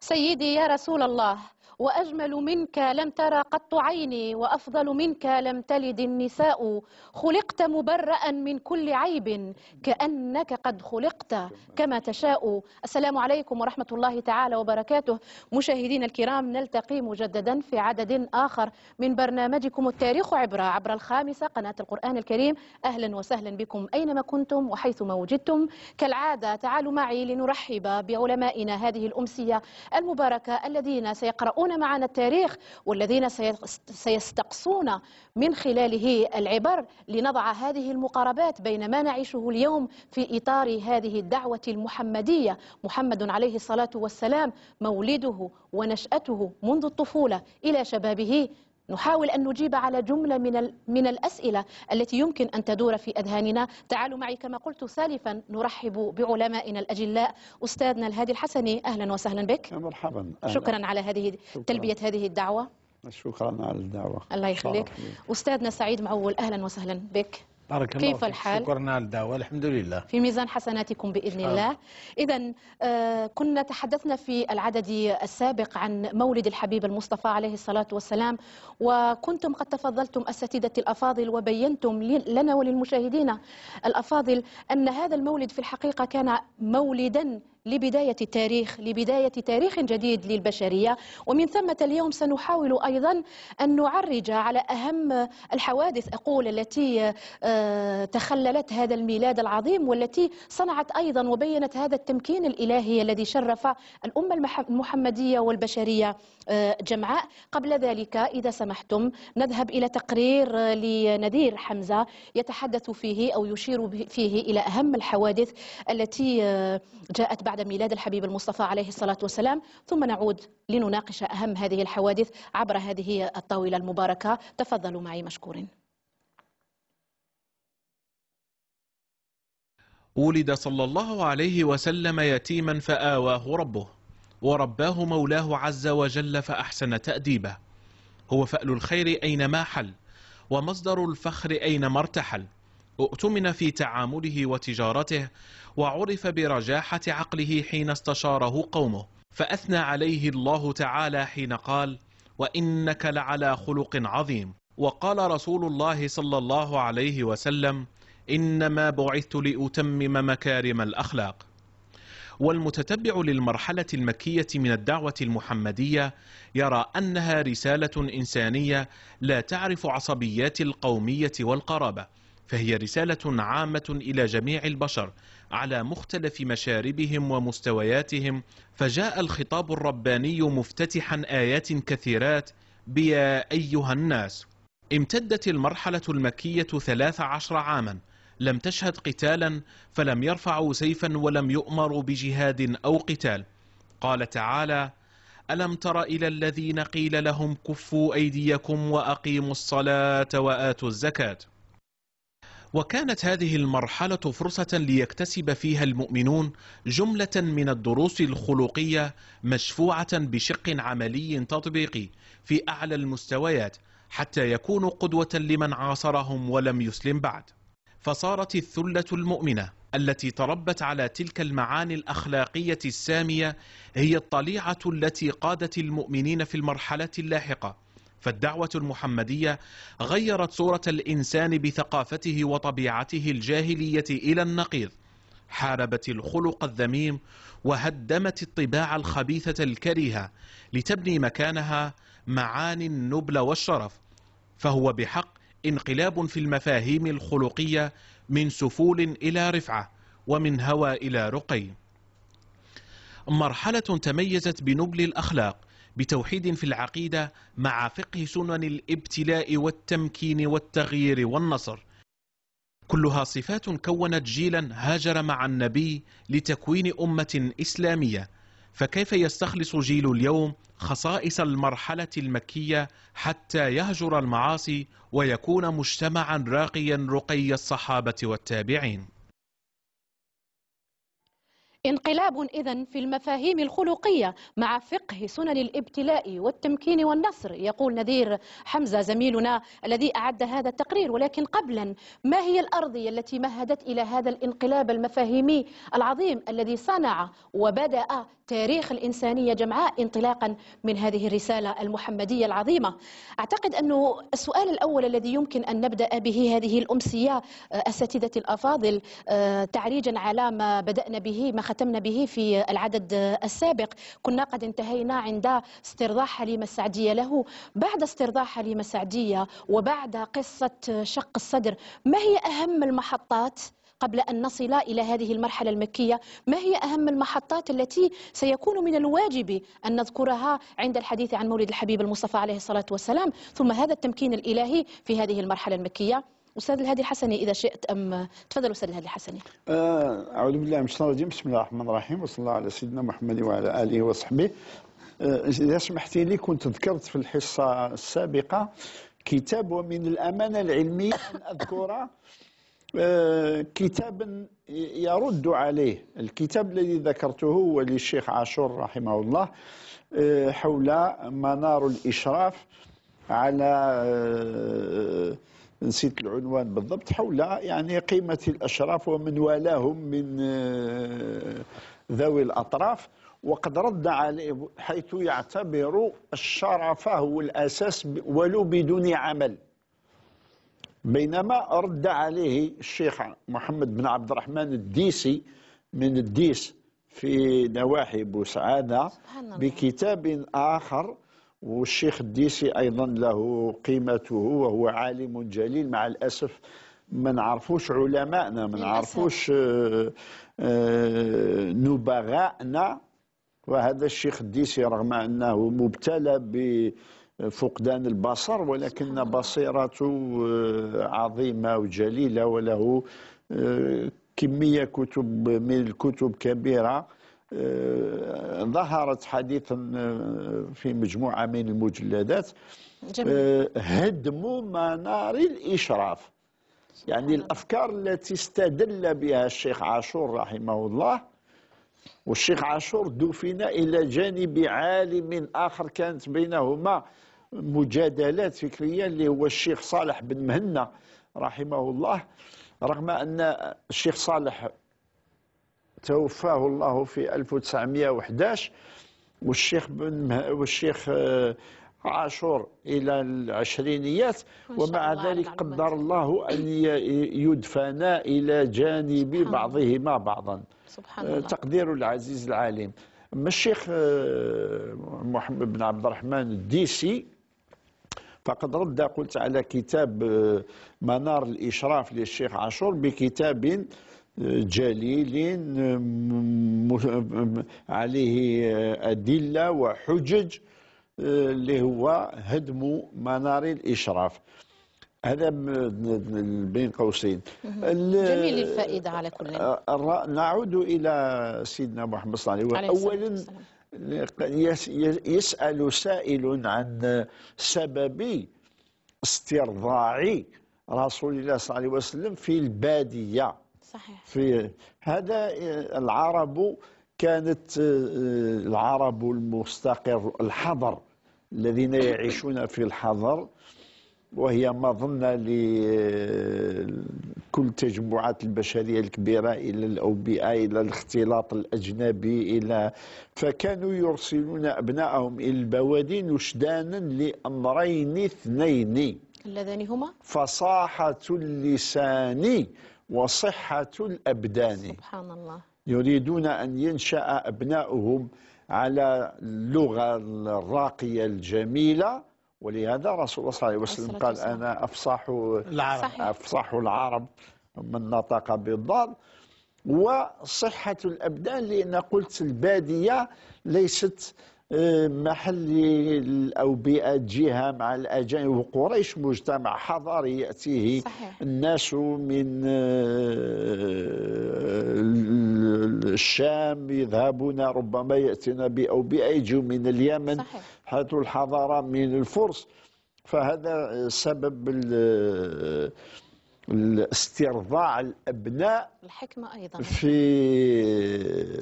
سيدي يا رسول الله وأجمل منك لم ترى قط عيني وأفضل منك لم تلد النساء خلقت مبرأ من كل عيب كأنك قد خلقت كما تشاء السلام عليكم ورحمة الله تعالى وبركاته مشاهدين الكرام نلتقي مجددا في عدد آخر من برنامجكم التاريخ عبرة عبر الخامسة قناة القرآن الكريم أهلا وسهلا بكم أينما كنتم وحيثما وجدتم كالعادة تعالوا معي لنرحب بعلمائنا هذه الأمسية المباركة الذين سيقرؤون يتابعون معنا التاريخ والذين سيستقصون من خلاله العبر لنضع هذه المقاربات بين ما نعيشه اليوم في إطار هذه الدعوة المحمدية محمد عليه الصلاة والسلام مولده ونشأته منذ الطفولة إلى شبابه نحاول أن نجيب على جملة من, من الأسئلة التي يمكن أن تدور في أذهاننا تعالوا معي كما قلت سالفا نرحب بعلمائنا الأجلاء أستاذنا الهادي الحسني أهلا وسهلا بك مرحبا أهلا. شكرا على هذه شكرا. تلبية هذه الدعوة شكرا على الدعوة الله يخليك أستاذنا سعيد معول أهلا وسهلا بك بارك الله كيف الحال؟ شكرنا لله الحمد لله في ميزان حسناتكم بإذن آه. الله إذا آه كنا تحدثنا في العدد السابق عن مولد الحبيب المصطفى عليه الصلاة والسلام وكنتم قد تفضلتم أساتذة الأفاضل وبينتم لنا وللمشاهدين الأفاضل أن هذا المولد في الحقيقة كان مولدا لبداية تاريخ لبداية تاريخ جديد للبشرية ومن ثمة اليوم سنحاول أيضا أن نعرج على أهم الحوادث أقول التي آه، تخللت هذا الميلاد العظيم والتي صنعت أيضا وبينت هذا التمكين الإلهي الذي شرف الأمة المحمدية والبشرية آه، جمعاء قبل ذلك إذا سمحتم نذهب إلى تقرير آه، لنذير حمزة يتحدث فيه أو يشير فيه إلى أهم الحوادث التي جاءت بعد بعد ميلاد الحبيب المصطفى عليه الصلاة والسلام ثم نعود لنناقش أهم هذه الحوادث عبر هذه الطاولة المباركة تفضلوا معي مشكورين ولد صلى الله عليه وسلم يتيما فآواه ربه ورباه مولاه عز وجل فأحسن تأديبه هو فأل الخير أينما حل ومصدر الفخر أينما ارتحل اؤتمن في تعامله وتجارته وعرف برجاحة عقله حين استشاره قومه فأثنى عليه الله تعالى حين قال وإنك لعلى خلق عظيم وقال رسول الله صلى الله عليه وسلم إنما بعثت لأتمم مكارم الأخلاق والمتتبع للمرحلة المكية من الدعوة المحمدية يرى أنها رسالة إنسانية لا تعرف عصبيات القومية والقرابة فهي رسالة عامة إلى جميع البشر على مختلف مشاربهم ومستوياتهم فجاء الخطاب الرباني مفتتحا آيات كثيرات بيا أيها الناس امتدت المرحلة المكية 13 عاما لم تشهد قتالا فلم يرفعوا سيفا ولم يؤمروا بجهاد أو قتال قال تعالى ألم تر إلى الذين قيل لهم كفوا أيديكم وأقيموا الصلاة وآتوا الزكاة وكانت هذه المرحلة فرصة ليكتسب فيها المؤمنون جملة من الدروس الخلقية مشفوعة بشق عملي تطبيقي في أعلى المستويات حتى يكونوا قدوة لمن عاصرهم ولم يسلم بعد فصارت الثلة المؤمنة التي تربت على تلك المعاني الأخلاقية السامية هي الطليعة التي قادت المؤمنين في المرحلة اللاحقة فالدعوة المحمدية غيرت صورة الإنسان بثقافته وطبيعته الجاهلية إلى النقيض حاربت الخلق الذميم وهدمت الطباع الخبيثة الكريهة لتبني مكانها معاني النبل والشرف فهو بحق انقلاب في المفاهيم الخلقية من سفول إلى رفعة ومن هوى إلى رقي مرحلة تميزت بنبل الأخلاق بتوحيد في العقيدة مع فقه سنن الابتلاء والتمكين والتغيير والنصر كلها صفات كونت جيلا هاجر مع النبي لتكوين أمة إسلامية فكيف يستخلص جيل اليوم خصائص المرحلة المكية حتى يهجر المعاصي ويكون مجتمعا راقيا رقي الصحابة والتابعين انقلاب إذا في المفاهيم الخلقية مع فقه سنن الابتلاء والتمكين والنصر يقول نذير حمزة زميلنا الذي أعد هذا التقرير ولكن قبلا ما هي الأرضية التي مهدت إلى هذا الانقلاب المفاهيمي العظيم الذي صنع وبدأ تاريخ الإنسانية جمعاء انطلاقا من هذه الرسالة المحمدية العظيمة أعتقد أنه السؤال الأول الذي يمكن أن نبدأ به هذه الأمسية أساتذة الأفاضل آه، تعريجا على ما بدأنا به ختمنا به في العدد السابق كنا قد انتهينا عند استرضاء حليمة السعدية له بعد استرضاء حليمة السعدية وبعد قصة شق الصدر ما هي أهم المحطات قبل أن نصل إلى هذه المرحلة المكية ما هي أهم المحطات التي سيكون من الواجب أن نذكرها عند الحديث عن مولد الحبيب المصطفى عليه الصلاة والسلام ثم هذا التمكين الإلهي في هذه المرحلة المكية أستاذ الهادي الحسني إذا شئت أم تفضل أستاذ الهادي الحسني آه، أعوذ بالله من الشيطان الرجيم بسم الله الرحمن الرحيم وصلى الله على سيدنا محمد وعلى آله وصحبه آه، إذا سمحتي لي كنت ذكرت في الحصة السابقة كتاب ومن الأمانة العلمية أن أذكر آه، كتابا يرد عليه الكتاب الذي ذكرته هو للشيخ عاشور رحمه الله حول منار الإشراف على نسيت العنوان بالضبط حول يعني قيمة الأشراف ومن والاهم من آه، ذوي الأطراف وقد رد عليه حيث يعتبر الشرف هو الأساس ولو بدون عمل بينما رد عليه الشيخ محمد بن عبد الرحمن الديسي من الديس في نواحي بوسعادة بكتاب آخر والشيخ الديسي أيضا له قيمته وهو عالم جليل مع الأسف ما نعرفوش علمائنا ما نعرفوش آه، آه، نبغائنا وهذا الشيخ الديسي رغم أنه مبتلى ب فقدان البصر ولكن بصيرته آه، عظيمة وجليلة وله كمية كتب من الكتب كبيرة آه، ظهرت حديثا آه، في مجموعة من المجلدات جميل. آه، منار الإشراف يعني الأفكار التي استدل بها الشيخ عاشور رحمه الله والشيخ عاشور دفن إلى جانب عالم آخر كانت بينهما مجادلات فكرية اللي هو الشيخ صالح بن مهنا رحمه الله رغم أن الشيخ صالح توفاه الله في 1911 والشيخ بن والشيخ آه، عاشور إلى العشرينيات ومع ذلك قدر الله أن يدفنا إلى جانب بعضهما بعضا سبحان آه، الله. تقدير العزيز العليم أما الشيخ آه، محمد بن عبد الرحمن الديسي فقد رد قلت على كتاب منار الإشراف للشيخ عاشور بكتاب جليل عليه أدلة وحجج اللي هو هدم منار الإشراف هذا بين قوسين جميل الفائدة على كل نعود إلى سيدنا محمد صلى الله عليه وسلم أولا يسأل سائل عن سبب استرضاع رسول الله صلى الله عليه وسلم في البادية صحيح في هذا العرب كانت آه، العرب المستقر الحضر الذين يعيشون في الحضر وهي مظنة آه، لكل تجمعات البشرية الكبيرة إلى الأوبئة إلى الاختلاط الأجنبي إلى فكانوا يرسلون أبنائهم إلى البوادين وشدانا لأمرين اثنين اللذان هما فصاحة اللسان وصحة الأبدان سبحان الله يريدون أن ينشأ أبناؤهم على اللغة الراقية الجميلة ولهذا رسول الله صلى الله عليه وسلم قال أنا أفصح العرب أفصح العرب من نطق بالضال وصحة الأبدان لأن قلت البادية ليست محل الأوبئة جهة مع الأجانب وقريش مجتمع حضاري يأتيه صحيح. الناس من آه، الشام يذهبون ربما يأتينا بأوبئة يجوا من اليمن صحيح. حيث الحضارة من الفرس فهذا سبب الاسترضاع الابناء الحكمه ايضا في,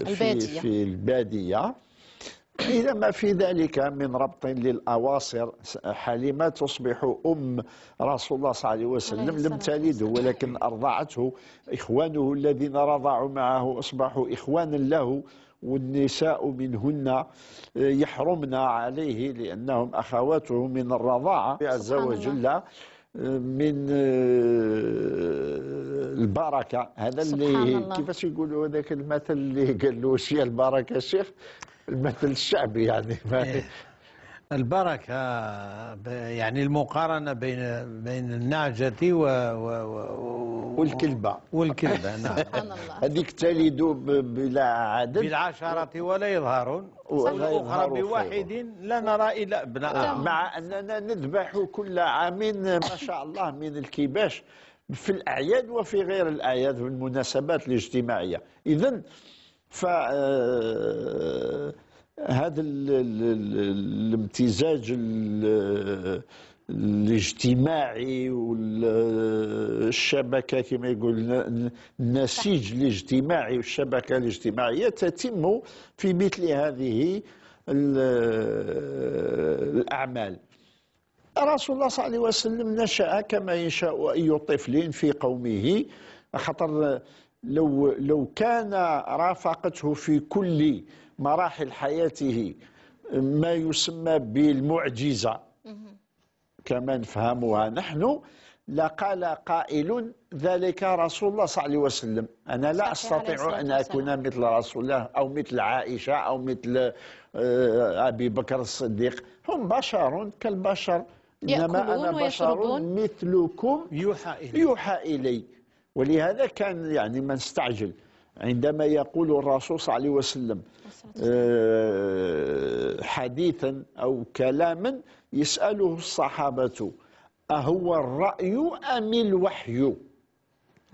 في الباديه في الباديه إذا ما في ذلك من ربط للأواصر حليمة تصبح أم رسول الله صلى الله عليه وسلم لم تلده ولكن أرضعته إخوانه الذين رضعوا معه أصبحوا إخوانا له والنساء منهن آه، يحرمن عليه لأنهم أخواته من الرضاعة عز وجل من آه، البركه هذا اللي كيفاش يقولوا هذاك المثل اللي قال له البركه الشيخ المثل الشعبي يعني إيه. البركة يعني المقارنة بين بين النعجة و, و, و والكلبة والكلبة نعم هذيك تلد بلا عدد بالعشرة ولا يظهرون والأخرى بواحد لا نرى إلا ابناء مع أننا نذبح كل عام ما شاء الله من الكباش في الأعياد وفي غير الأعياد والمناسبات الاجتماعية إذا ف آه، هذا الامتزاج الاجتماعي والشبكة كما يقول النسيج الاجتماعي والشبكة الاجتماعية تتم في مثل هذه الأعمال رسول الله صلى الله عليه وسلم نشأ كما ينشأ أي طفل في قومه خطر لو, لو كان رافقته في كل مراحل حياته ما يسمى بالمعجزة كما نفهمها نحن لقال قائل ذلك رسول الله صلى الله عليه وسلم أنا لا أستطيع أن أكون مثل رسول الله أو مثل عائشة أو مثل آه، أبي بكر الصديق هم بشر كالبشر إنما أنا بشر مثلكم يوحى إلي, يوحى إلي ولهذا كان يعني ما نستعجل عندما يقول الرسول صلى الله عليه وسلم آه، حديثا أو كلاما يسأله الصحابة أهو الرأي أم الوحي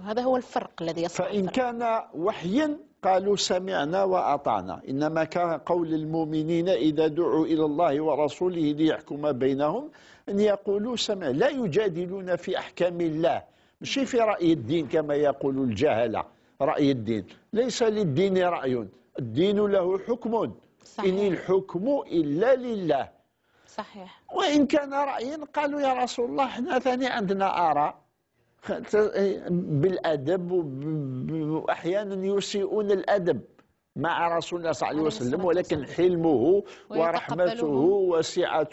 وهذا هو الفرق الذي يصنع فإن الفرق. كان وحيا قالوا سمعنا وأطعنا إنما كان قول المؤمنين إذا دعوا إلى الله ورسوله ليحكم بينهم أن يقولوا سمع لا يجادلون في أحكام الله مش في رأي الدين كما يقول الجهلة رأي الدين ليس للدين رأي الدين له حكم صحيح. إن الحكم إلا لله صحيح وإن كان رأي قالوا يا رسول الله احنا ثاني عندنا آراء بالأدب وأحيانا يسيئون الأدب مع رسول الله صلى الله عليه وسلم ولكن حلمه ورحمته وسعة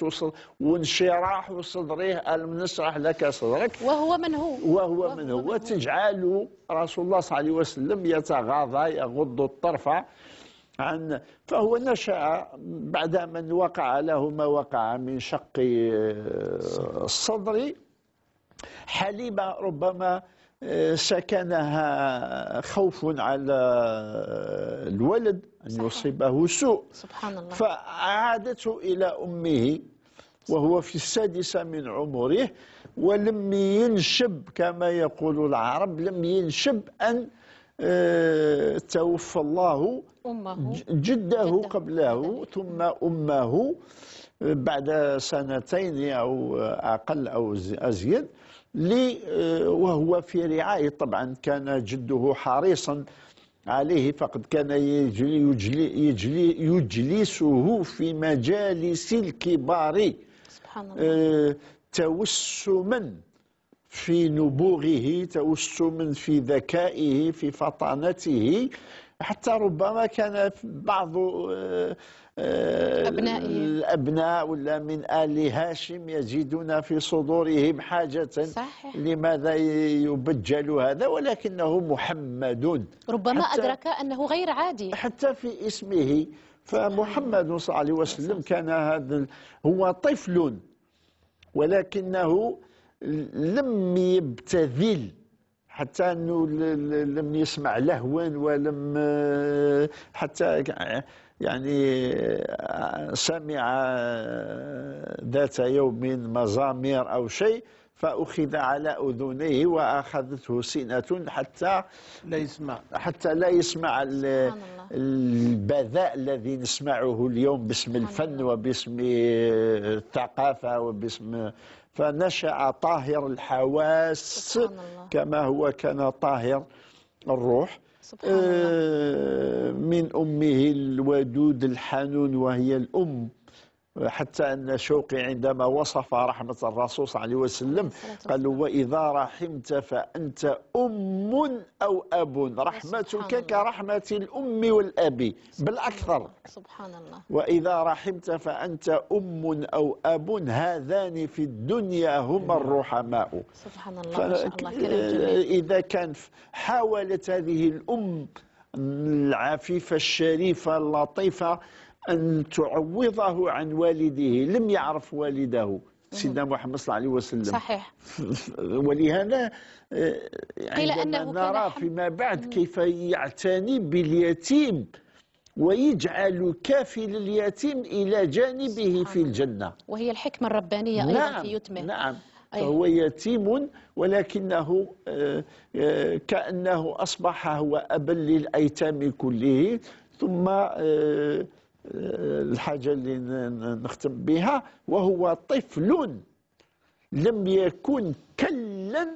وانشراح صدره ألم نشرح لك صدرك وهو من هو وهو, وهو من هو تجعل رسول الله صلى الله عليه وسلم يتغاضى يغض الطرف عن فهو نشأ بعد من وقع له ما وقع من شق الصدر آه، حليب ربما سكنها خوف على الولد أن يصيبه سوء سبحان الله فعادته إلى أمه وهو في السادسة من عمره ولم ينشب كما يقول العرب لم ينشب أن آه، توفى الله أمه جده قبله ثم أمه آه، بعد سنتين أو أقل أو أزيد لي آه، وهو في رعاية طبعا كان جده حريصا عليه فقد كان يجلي يجلي يجلي يجلسه في مجالس الكبار سبحان آه، الله توسما في نبوغه توسما في ذكائه في فطانته حتى ربما كان بعض آه، أبنائهم الأبناء ولا من آل هاشم يزيدون في صدورهم حاجة صحيح. لماذا يبجل هذا ولكنه محمد ربما أدرك أنه غير عادي حتى في اسمه فمحمد صلى الله عليه وسلم كان هذا هو طفل ولكنه لم يبتذل حتى أنه لم يسمع لهوا ولم حتى يعني آه، سمع آه، ذات يوم مزامير أو شيء فأخذ على أذنيه وأخذته سنة حتى لا يسمع حتى لا يسمع البذاء الذي نسمعه اليوم باسم الفن وباسم آه، الثقافة وباسم فنشأ طاهر الحواس كما هو كان طاهر الروح آه، من أمه الودود الحنون وهي الأم حتى أن شوقي عندما وصف رحمة الرسول صلى الله عليه وسلم قال له وإذا رحمت فأنت أم أو أب رحمتك كرحمة الأم والأب بالأكثر سبحان الله وإذا رحمت فأنت أم أو أب هذان في الدنيا هما الرحماء سبحان الله, ما شاء الله كريم إذا كان حاولت هذه الأم العفيفة الشريفة اللطيفة أن تعوضه عن والده لم يعرف والده سيدنا محمد صلى الله عليه وسلم صحيح ولهذا آه، قيل عندما نرى فيما بعد كيف يعتني باليتيم ويجعل كافل اليتيم إلى جانبه في الجنة وهي الحكمة الربانية أيضا نعم في يتمه نعم فهو يتيم ولكنه آه، آه، كأنه أصبح هو أبا للأيتام كله ثم الحاجة اللي نختم بها وهو طفل لم يكن كلا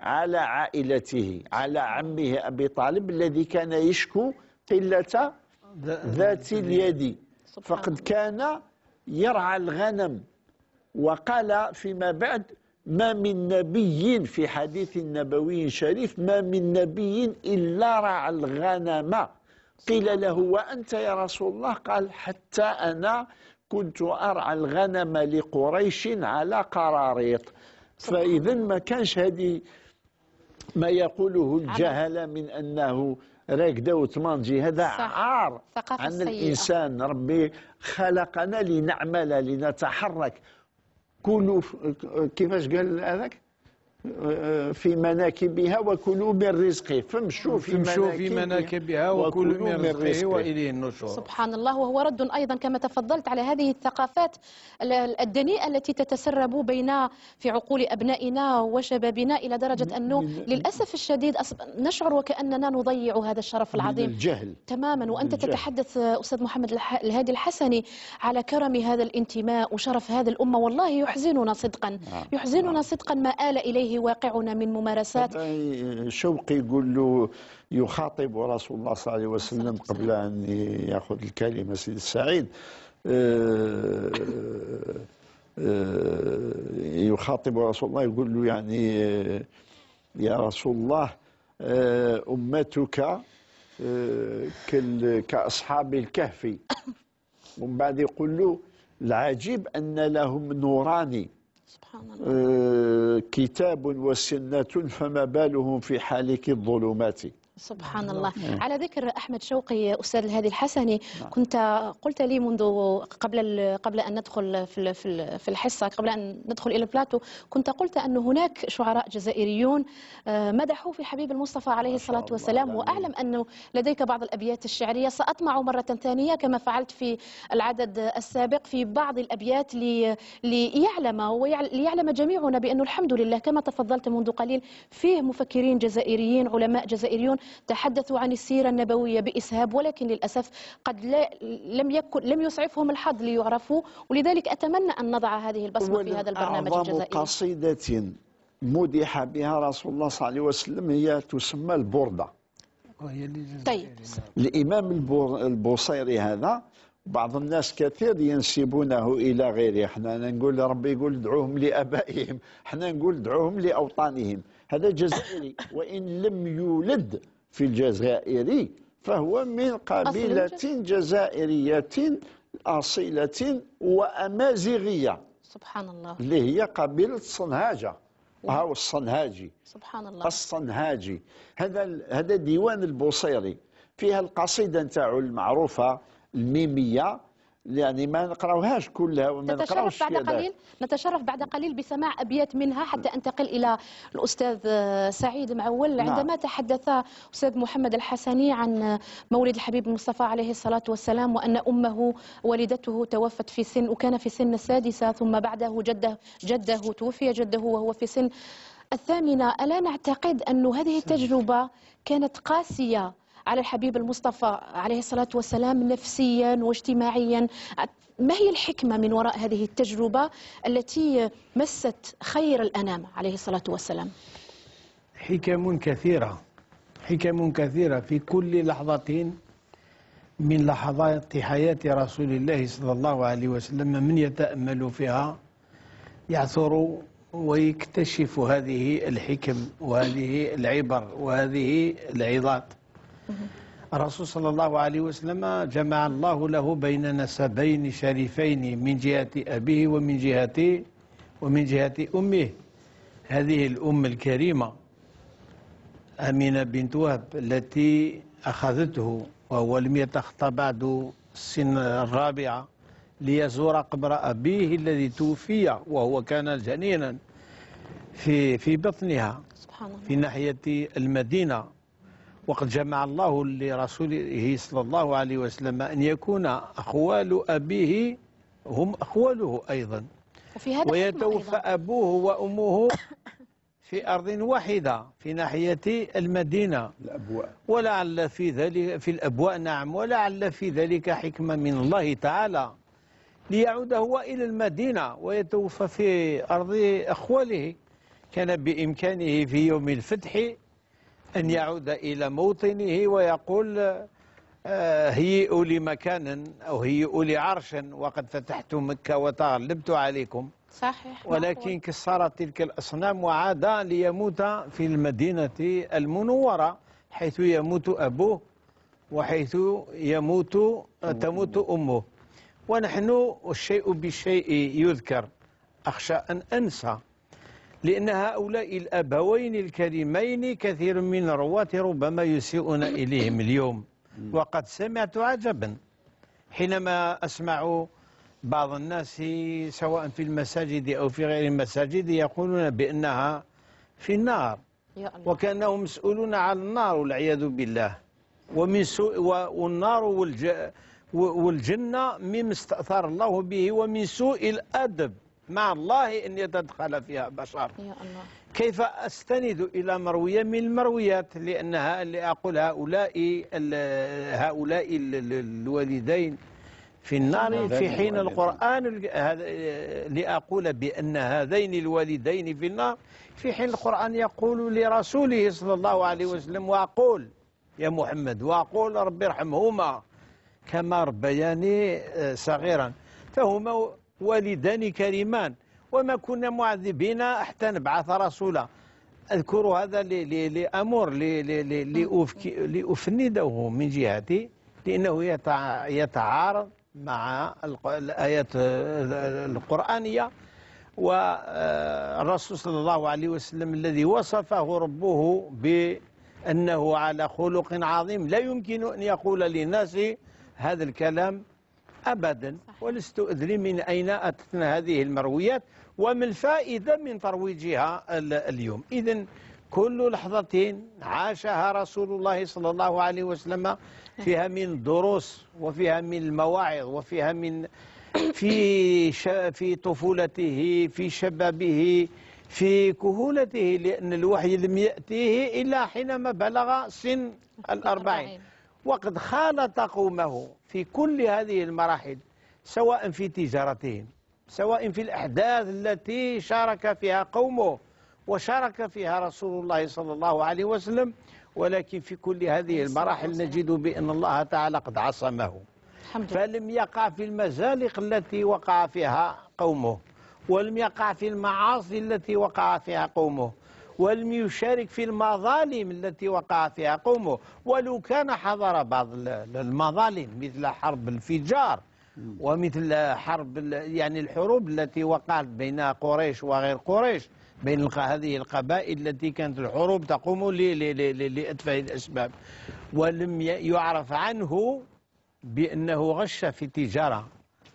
على عائلته على عمه أبي طالب الذي كان يشكو قلة ذات اليد فقد كان يرعى الغنم وقال فيما بعد ما من نبي في حديث نبوي شريف ما من نبي إلا رعى الغنم قيل له وأنت يا رسول الله قال حتى أنا كنت أرعى الغنم لقريش على قراريط فإذا ما كانش هذه ما يقوله الجهل من أنه راك وتمانجي مانجي هذا عار عن الإنسان ربي خلقنا لنعمل لنتحرك كل كيفاش قال هذاك في مناكبها وكلوا من رزقه فامشوا في, فمشوا في مناكبها وكلوا من رزقه واليه النشور سبحان الله وهو رد ايضا كما تفضلت على هذه الثقافات الدنيئه التي تتسرب بين في عقول ابنائنا وشبابنا الى درجه انه للاسف الشديد نشعر وكاننا نضيع هذا الشرف العظيم الجهل تماما وانت الجهل. تتحدث استاذ محمد الهادي الحسني على كرم هذا الانتماء وشرف هذه الامه والله يحزننا صدقا نعم. يحزننا صدقا ما آل اليه عليه واقعنا من ممارسات شوقي يقول له يخاطب رسول الله صلى الله عليه وسلم قبل أن يأخذ الكلمة سيد السعيد أه، أه، يخاطب رسول الله يقول له يعني أه، يا رسول الله أمتك كأصحاب الكهف ومن بعد يقول له العجيب أن لهم نوران آه، كتاب وسنة فما بالهم في حالك الظلمات سبحان نعم. الله مم. نعم. على ذكر احمد شوقي استاذ الهادي الحسني مم. نعم. كنت قلت لي منذ قبل قبل ان ندخل في في الحصه قبل ان ندخل الى البلاتو كنت قلت ان هناك شعراء جزائريون آه، مدحوا في حبيب المصطفى عليه الصلاه والسلام يعني واعلم انه لديك بعض الابيات الشعريه ساطمع مره ثانيه كما فعلت في العدد السابق في بعض الابيات لي ليعلم ويعلم جميعنا بانه الحمد لله كما تفضلت منذ قليل فيه مفكرين جزائريين علماء جزائريون تحدثوا عن السيرة النبوية بإسهاب ولكن للأسف قد لا لم يكن لم يسعفهم الحظ ليعرفوا ولذلك أتمنى أن نضع هذه البصمة في هذا البرنامج الجزائري قصيدة مدح بها رسول الله صلى الله عليه وسلم هي تسمى البردة طيب الإمام البوصيري هذا بعض الناس كثير ينسبونه الى غيره احنا نقول ربي يقول دعوهم لابائهم احنا نقول دعوهم لاوطانهم هذا جزائري وان لم يولد في الجزائر فهو من قبيلة جزائرية أصيلة وأمازيغية سبحان الله اللي هي قبيلة صنهاجة هاو الصنهاجي سبحان الله الصنهاجي هذا هذا ديوان البوصيري فيها القصيدة نتاعو المعروفة الميمية يعني ما نقراوهاش كلها وما نقراوش بعد قليل نتشرف بعد قليل بسماع ابيات منها حتى انتقل الى الاستاذ آه، سعيد معول نعم. عندما تحدث استاذ محمد الحسني عن مولد الحبيب المصطفى عليه الصلاه والسلام وان امه والدته توفت في سن وكان في سن السادسه ثم بعده جده جده توفي جده وهو في سن الثامنه الا نعتقد ان هذه التجربه كانت قاسيه على الحبيب المصطفى عليه الصلاة والسلام نفسيا واجتماعيا ما هي الحكمة من وراء هذه التجربة التي مست خير الأنام عليه الصلاة والسلام حكم كثيرة حكم كثيرة في كل لحظة من لحظات حياة رسول الله صلى الله عليه وسلم من يتأمل فيها يعثر ويكتشف هذه الحكم وهذه العبر وهذه العظات الرسول صلى الله عليه وسلم جمع الله له بين نسبين شريفين من جهة أبيه ومن جهة ومن جهة أمه هذه الأم الكريمة أمينة بنت وهب التي أخذته وهو لم يتخطى بعد السن الرابعة ليزور قبر أبيه الذي توفي وهو كان جنينا في في بطنها في ناحية المدينة وقد جمع الله لرسوله صلى الله عليه وسلم أن يكون أخوال أبيه هم أخواله أيضا وفي هذا ويتوفى أيضا. أبوه وأمه في أرض واحدة في ناحية المدينة الأبواء ولعل في ذلك في الأبواء نعم ولعل في ذلك حكمة من الله تعالى ليعود هو إلى المدينة ويتوفى في أرض أخواله كان بإمكانه في يوم الفتح أن يعود إلى موطنه ويقول آه، هيئوا لي مكانا أو هيئوا لي عرشا وقد فتحت مكة وتغلبت عليكم صحيح ولكن كسرت تلك الأصنام وعاد ليموت في المدينة المنورة حيث يموت أبوه وحيث يموت تموت أمه ونحن الشيء بالشيء يذكر أخشى أن أنسى لأن هؤلاء الأبوين الكريمين كثير من الرواة ربما يسيئون إليهم اليوم وقد سمعت عجبا حينما أسمع بعض الناس سواء في المساجد أو في غير المساجد يقولون بأنها في النار وكأنهم مسؤولون عن النار والعياذ بالله ومن سوء والنار والج والجنة مما استأثر الله به ومن سوء الأدب مع الله أن يتدخل فيها بشر يا الله كيف أستند إلى مروية من المرويات لأنها لأقول هؤلاء هؤلاء الوالدين في النار في حين القرآن لأقول بأن هذين الوالدين في النار في حين القرآن يقول لرسوله صلى الله عليه وسلم وأقول يا محمد وأقول ربي ارحمهما كما ربياني آه، صغيرا فهما والدان كريمان وما كنا معذبين حتى نبعث رسولا أذكر هذا لامور لأفنده من جهتي لأنه يتعارض مع الآيات القرآنية والرسول صلى الله عليه وسلم الذي وصفه ربه بأنه على خلق عظيم لا يمكن أن يقول للناس هذا الكلام أبدا ولست أدري من أين أتتنا هذه المرويات وما الفائدة من ترويجها اليوم إذا كل لحظة عاشها رسول الله صلى الله عليه وسلم فيها من دروس وفيها من المواعظ وفيها من في في طفولته في شبابه في كهولته لأن الوحي لم يأتيه إلا حينما بلغ سن الأربعين وقد خالط قومه في كل هذه المراحل سواء في تجارتهم سواء في الأحداث التي شارك فيها قومه وشارك فيها رسول الله صلى الله عليه وسلم ولكن في كل هذه المراحل نجد بأن الله تعالى قد عصمه فلم يقع في المزالق التي وقع فيها قومه ولم يقع في المعاصي التي وقع فيها قومه ولم يشارك في المظالم التي وقع فيها قومه ولو كان حضر بعض المظالم مثل حرب الفجار ومثل حرب يعني الحروب التي وقعت بين قريش وغير قريش بين هذه القبائل التي كانت الحروب تقوم لأتفه الأسباب ولم يعرف عنه بأنه غش في تجارة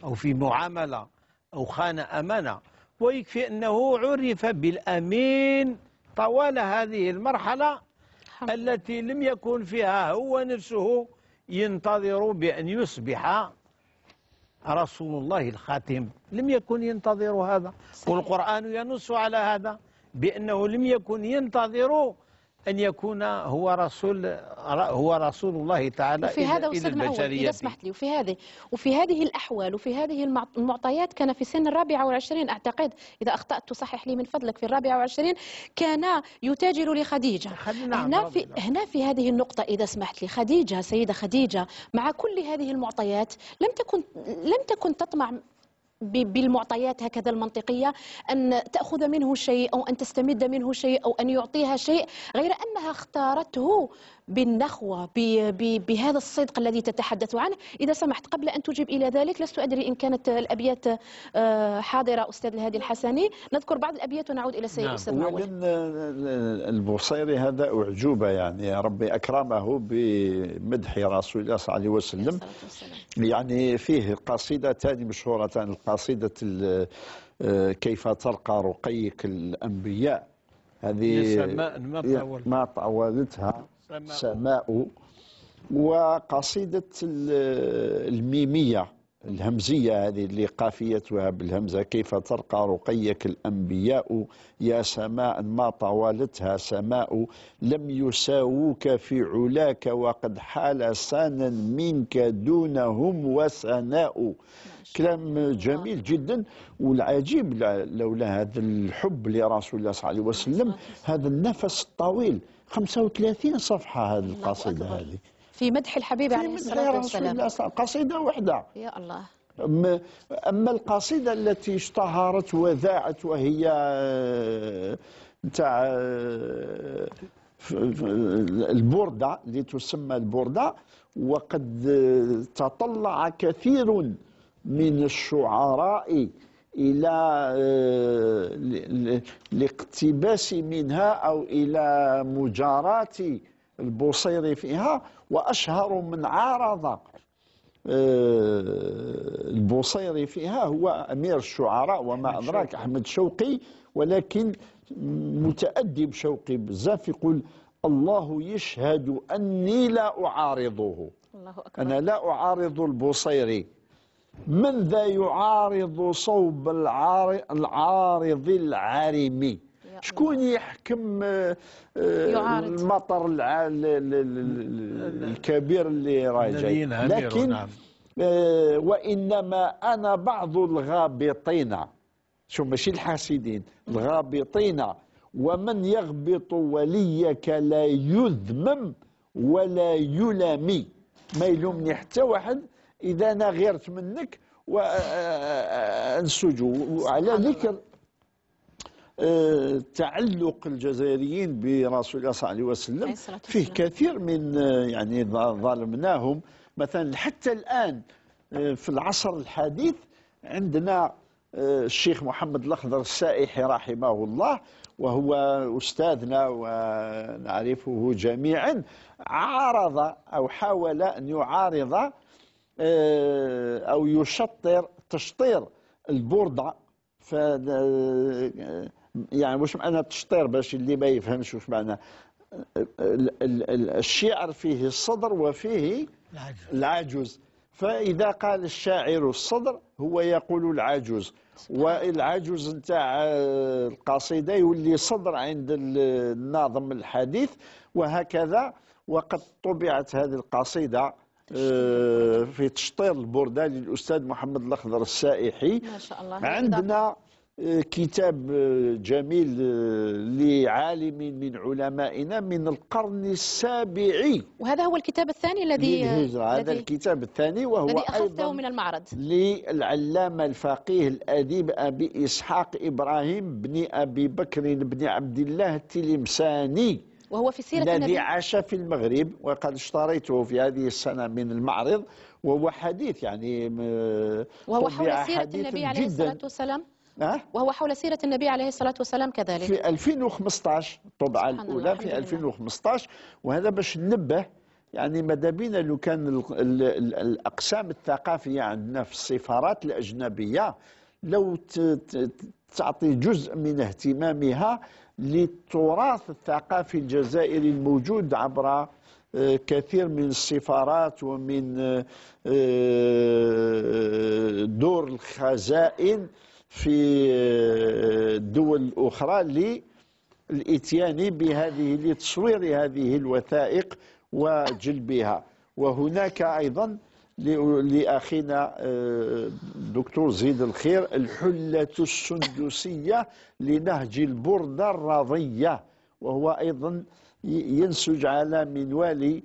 أو في معاملة أو خان أمانة ويكفي أنه عرف بالأمين طوال هذه المرحلة التي لم يكن فيها هو نفسه ينتظر بأن يصبح رسول الله الخاتم لم يكن ينتظر هذا صحيح. والقرآن ينص على هذا بأنه لم يكن ينتظر أن يكون هو رسول هو رسول الله تعالى وفي هذا إلى البشرية إذا سمحت لي وفي هذه وفي هذه الأحوال وفي هذه المعطيات كان في سن الرابعة والعشرين أعتقد إذا أخطأت تصحح لي من فضلك في الرابعة والعشرين كان يتاجر لخديجة نعم، هنا في, هنا في هذه النقطة إذا سمحت لي خديجة سيدة خديجة مع كل هذه المعطيات لم تكن لم تكن تطمع بالمعطيات هكذا المنطقية أن تأخذ منه شيء أو أن تستمد منه شيء أو أن يعطيها شيء غير أنها اختارته بالنخوة بهذا الصدق الذي تتحدث عنه إذا سمحت قبل أن تجيب إلى ذلك لست أدري إن كانت الأبيات آه، حاضرة أستاذ الهادي الحسني نذكر بعض الأبيات ونعود إلى السيد نعم. أستاذ معول آه، آه، البوصيري هذا أعجوبة يعني ربي أكرمه بمدح رسول الله صلى الله عليه وسلم يعني فيه قصيدتان مشهورتان القصيدة كيف ترقى رقيك الأنبياء هذه ما طولتها سماء وقصيدة الميمية الهمزية هذه اللي قافيتها بالهمزة كيف ترقى رقيك الأنبياء يا سماء ما طوالتها سماء لم يساووك في علاك وقد حال سانا منك دونهم وسناء كلام جميل آه. جدا والعجيب لولا هذا الحب لرسول الله صلى الله عليه وسلم هذا النفس الطويل 35 صفحة هذه القصيدة هذه في مدح الحبيب عليه الصلاة والسلام قصيدة واحدة يا الله أما القصيدة التي اشتهرت وذاعت وهي آه، تاع آه، البوردة اللي تسمى البوردة وقد آه، تطلع كثير من الشعراء الى الاقتباس آه، منها او الى مجاراه البوصيري فيها واشهر من عارض آه، البوصيري فيها هو امير الشعراء وما ادراك احمد شوقي ولكن متادب شوقي بزاف يقول الله يشهد اني لا اعارضه الله أكبر. انا لا اعارض البوصيري من ذا يعارض صوب العارض العارمي شكون يحكم آه، يعارض. المطر الكبير اللي راجع لكن نعم. آه، وإنما أنا بعض الغابطين شو ماشي الحاسدين الغابطين ومن يغبط وليك لا يذمم ولا يلامي ما يلومني حتى واحد إذا أنا غيرت منك وأنسجوا وعلى ذكر تعلق الجزائريين برسول الله صلى الله عليه وسلم فيه كثير من يعني ظلمناهم مثلا حتى الآن في العصر الحديث عندنا الشيخ محمد الأخضر السائحي رحمه الله وهو أستاذنا ونعرفه جميعا عارض أو حاول أن يعارض آه، أو يشطر تشطير البوردة ف آه، يعني واش معنى التشطير باش اللي ما يفهمش واش معنى الشعر فيه الصدر وفيه العجوز فإذا قال الشاعر الصدر هو يقول العجوز والعجوز نتاع آه، القصيدة يولي صدر عند الناظم الحديث وهكذا وقد طبعت هذه القصيدة آه، في تشطير البرداني للاستاذ محمد الاخضر السائحي ما شاء الله عندنا آه، كتاب آه، جميل لعالم من علمائنا من القرن السابع وهذا هو الكتاب الثاني الذي هذا الكتاب الثاني وهو الذي أخذته أيضا من المعرض للعلامة الفقيه الأديب أبي إسحاق إبراهيم بن أبي بكر بن عبد الله التلمساني وهو في سيرة الذي النبي عاش في المغرب وقد اشتريته في هذه السنة من المعرض وهو حديث يعني وهو حول سيرة النبي عليه الصلاة والسلام أه؟ وهو حول سيرة النبي عليه الصلاة والسلام كذلك في 2015 طبعا الأولى في 2015 وهذا باش ننبه يعني ماذا بينا لو كان الـ الـ الـ الأقسام الثقافية عندنا في السفارات الأجنبية لو تعطي جزء من اهتمامها للتراث الثقافي الجزائري الموجود عبر آه، كثير من السفارات ومن آه، آه، دور الخزائن في الدول الأخرى للإتيان بهذه لتصوير هذه الوثائق وجلبها وهناك أيضا لأخينا آه، دكتور زيد الخير الحلة السندسية لنهج البردة الرضية وهو أيضا ينسج على منوال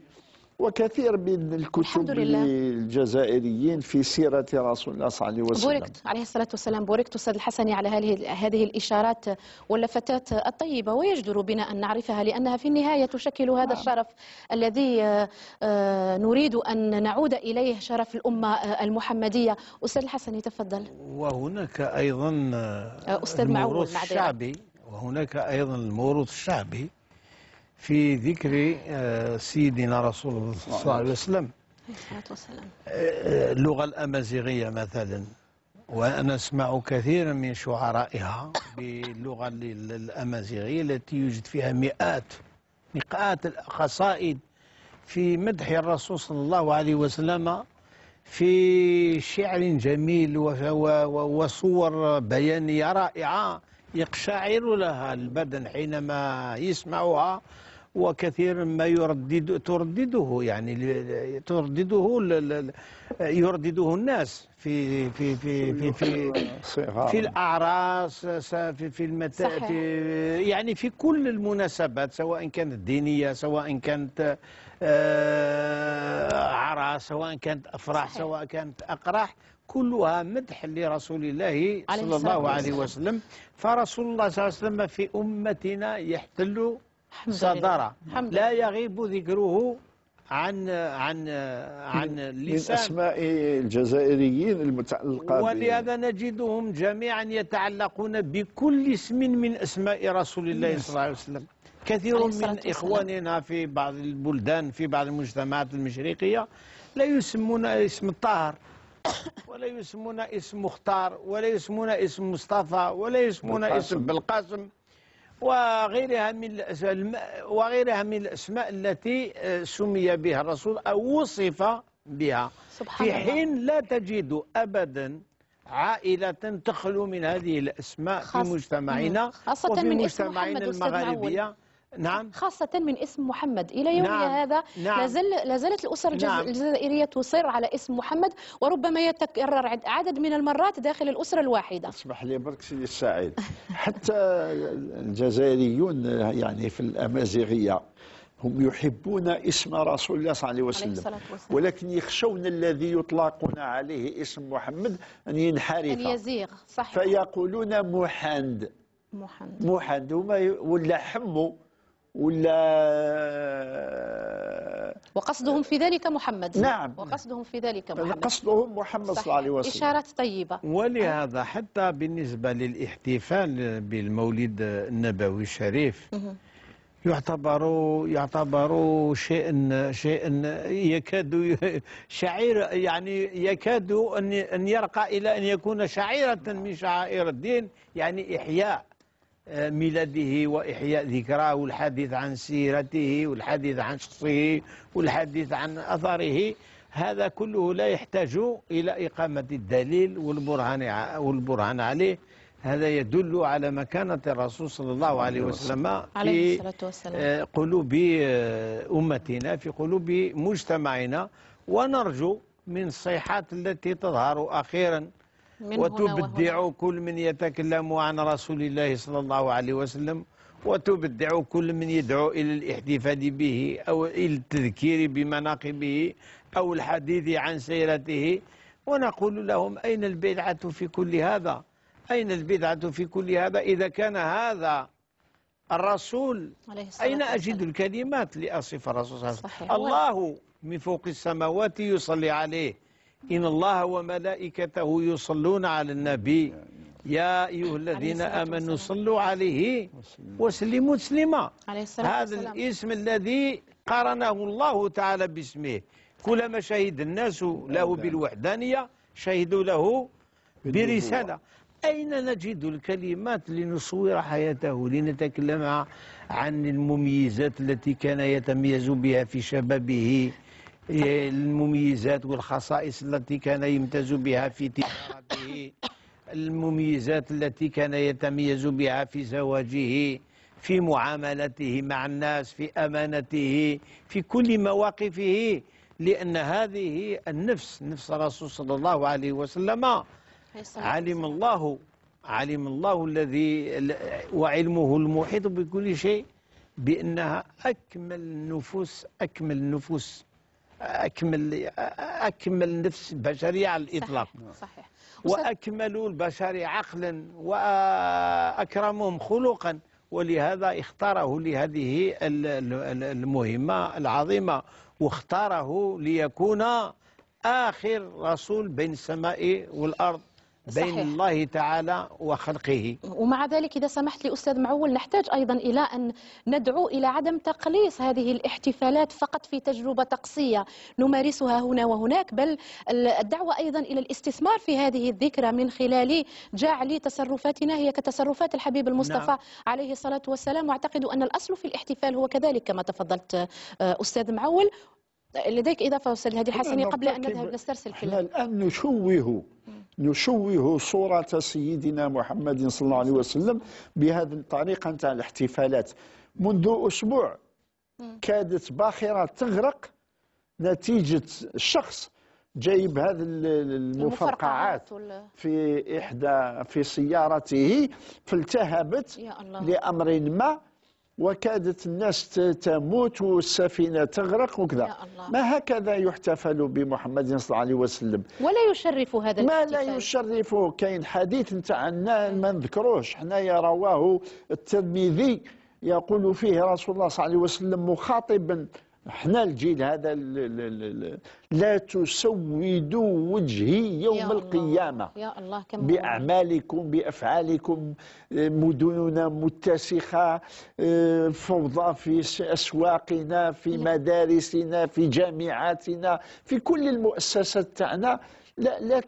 وكثير من الكتب الجزائريين في سيرة رسول الله صلى الله عليه وسلم بوركت عليه الصلاة والسلام بوركت أستاذ الحسني على هذه الإشارات واللفتات الطيبة ويجدر بنا أن نعرفها لأنها في النهاية تشكل هذا نعم. الشرف الذي آه، آه، نريد أن نعود إليه شرف الأمة آه، المحمدية أستاذ الحسني تفضل وهناك أيضا أستاذ الموروث الشعبي وهناك أيضا الموروث الشعبي في ذكر آه، سيدنا رسول الله صلى الله عليه وسلم آه، آه، اللغة الأمازيغية مثلا وأنا أسمع كثيرا من شعرائها باللغة الأمازيغية التي يوجد فيها مئات مئات القصائد في مدح الرسول صلى الله عليه وسلم في شعر جميل وصور بيانية رائعة يقشعر لها البدن حينما يسمعها وكثيرا ما يردد تردده يعني تردده يردده الناس في في في في في, في, آه. في الاعراس في في المتا صحيح. في يعني في كل المناسبات سواء كانت دينيه سواء كانت آه، اعراس سواء كانت افراح سواء كانت اقراح كلها مدح لرسول الله صلى الله عليه وسلم فرسول الله صلى الله عليه وسلم في امتنا يحتل صدر لا يغيب ذكره عن عن عن اللسان من اسماء الجزائريين المتعلقه ولهذا نجدهم جميعا يتعلقون بكل اسم من اسماء رسول الله صلى الله عليه وسلم كثير من اخواننا في بعض البلدان في بعض المجتمعات المشرقيه لا يسمون اسم الطاهر ولا يسمون اسم مختار ولا يسمون اسم مصطفى ولا يسمون اسم بالقاسم وغيرها من وغيرها من الاسماء التي آه، سمي بها الرسول او وصف بها في حين لا تجد ابدا عائله تخلو من هذه الاسماء في مجتمعنا خاصه وفي من مجتمعنا المغاربيه نعم خاصة من اسم محمد إلى يومنا نعم هذا نعم لازل لازلت الأسر نعم الجزائرية تصر على اسم محمد وربما يتكرر عدد من المرات داخل الأسرة الواحدة اسمح لي برك سيدي السعيد حتى الجزائريون يعني في الأمازيغية هم يحبون اسم رسول الله صلى الله عليه وسلم ولكن يخشون الذي يطلقون عليه اسم محمد أن ينحرف أن يزيغ صحيح فيقولون محمد محمد محمد هما ولا حمو ولا وقصدهم في ذلك محمد نعم وقصدهم في ذلك محمد قصدهم محمد صلى الله عليه وسلم إشارات طيبة ولهذا حتى بالنسبة للاحتفال بالمولد النبوي الشريف يعتبر يعتبر شيء شيء يكاد شعير يعني يكاد ان ان يرقى الى ان يكون شعيره من شعائر الدين يعني احياء ميلاده وإحياء ذكراه والحديث عن سيرته والحديث عن شخصه والحديث عن أثره هذا كله لا يحتاج إلى إقامة الدليل والبرهان والبرهان عليه هذا يدل على مكانة الرسول صلى الله عليه وسلم في آه، قلوب آه، أمتنا في قلوب مجتمعنا ونرجو من الصيحات التي تظهر أخيراً وتبدع كل من يتكلم عن رسول الله صلى الله عليه وسلم وتبدع كل من يدعو إلى الاحتفال به أو إلى التذكير بمناقبه أو الحديث عن سيرته ونقول لهم أين البدعة في كل هذا أين البدعة في كل هذا إذا كان هذا الرسول أين أجد الكلمات لأصف الرسول صلى الله عليه وسلم الله من فوق السماوات يصلي عليه إن الله وملائكته يصلون على النبي يا أيها الذين آمنوا صلوا عليه وسلموا تسليما هذا الاسم الذي قرنه الله تعالى باسمه كلما شهد الناس له بالوحدانية شهدوا له برسالة أين نجد الكلمات لنصور حياته لنتكلم عن المميزات التي كان يتميز بها في شبابه إيه، المميزات والخصائص التي كان يمتاز بها في تجارته المميزات التي كان يتميز بها في زواجه في معاملته مع الناس في أمانته في كل مواقفه لأن هذه النفس نفس الرسول صلى الله عليه وسلم علم الله علم الله الذي وعلمه المحيط بكل شيء بأنها أكمل النفوس أكمل النفوس اكمل اكمل نفس البشريه على الاطلاق صحيح, صحيح. واكمل البشر عقلا واكرمهم خلقا ولهذا اختاره لهذه المهمه العظيمه واختاره ليكون اخر رسول بين السماء والارض بين صحيح. الله تعالى وخلقه ومع ذلك إذا سمحت لي أستاذ معول نحتاج أيضا إلى أن ندعو إلى عدم تقليص هذه الاحتفالات فقط في تجربة طقسية نمارسها هنا وهناك بل الدعوة أيضا إلى الاستثمار في هذه الذكرى من خلال جعل تصرفاتنا هي كتصرفات الحبيب المصطفى نعم. عليه الصلاة والسلام وأعتقد أن الأصل في الاحتفال هو كذلك كما تفضلت آه، أستاذ معول لديك إضافة أستاذ هذه الحسني قبل أن نذهب نسترسل في الآن نشوه نشوه صورة سيدنا محمد صلى الله عليه وسلم بهذه الطريقة نتاع الاحتفالات منذ أسبوع كادت باخرة تغرق نتيجة شخص جايب هذه المفرقعات في إحدى في سيارته فالتهبت لأمر ما وكادت الناس تموت والسفينة تغرق وكذا ما هكذا يحتفل بمحمد صلى الله عليه وسلم ولا يشرف هذا ما الاحتفال. لا يشرفه كاين حديث عنا ما نذكروش حنايا رواه الترمذي يقول فيه رسول الله صلى الله عليه وسلم مخاطبا احنا الجيل هذا لا تسودوا وجهي يوم يا القيامة يا الله كم بأعمالكم بأفعالكم مدننا متسخة آه، فوضى في أسواقنا في مدارسنا في جامعاتنا في كل المؤسسات تاعنا لا لا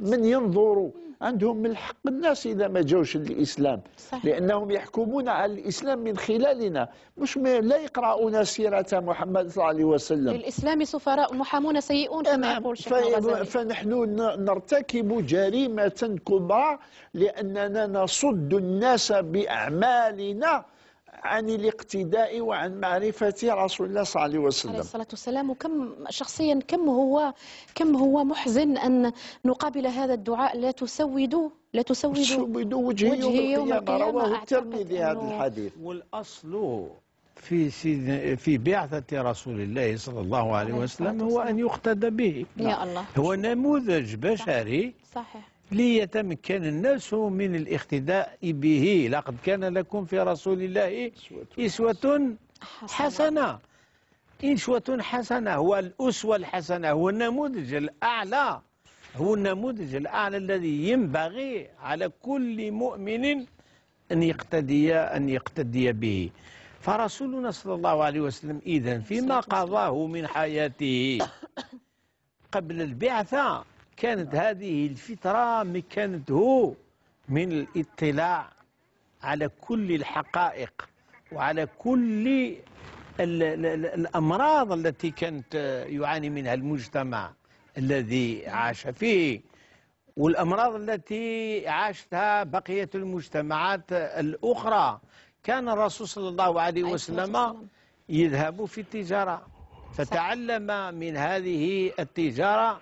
من ينظر عندهم من حق الناس إذا ما جاوش للإسلام صحيح. لأنهم يحكمون على الإسلام من خلالنا مش لا يقرأون سيرة محمد صلى الله عليه وسلم للإسلام سفراء محامون سيئون كما نعم. يقول الشيخ فنحن نرتكب جريمة كبرى لأننا نصد الناس بأعمالنا عن الاقتداء وعن معرفة رسول الله صلى الله عليه وسلم عليه الصلاة والسلام وكم شخصيا كم هو كم هو محزن أن نقابل هذا الدعاء لا تسود لا تسود تسود وجهي يوم القيامة رواه الترمذي هذا الحديث والأصل في سيدنا في بعثة رسول الله صلى الله عليه وسلم هو أن يقتدى به يا الله هو نموذج بشري صحيح ليتمكن الناس من الاقتداء به لقد كان لكم في رسول الله إسوة حسنة إسوة حسنة هو الأسوة الحسنة هو النموذج الأعلى هو النموذج الأعلى الذي ينبغي على كل مؤمن أن يقتدي أن يقتدي به فرسولنا صلى الله عليه وسلم إذا فيما قضاه من حياته قبل البعثة كانت نعم. هذه الفترة مكنته من الاطلاع على كل الحقائق وعلى كل الأمراض التي كانت يعاني منها المجتمع الذي عاش فيه والأمراض التي عاشتها بقية المجتمعات الأخرى كان الرسول صلى الله عليه وسلم يذهب في التجارة فتعلم من هذه التجارة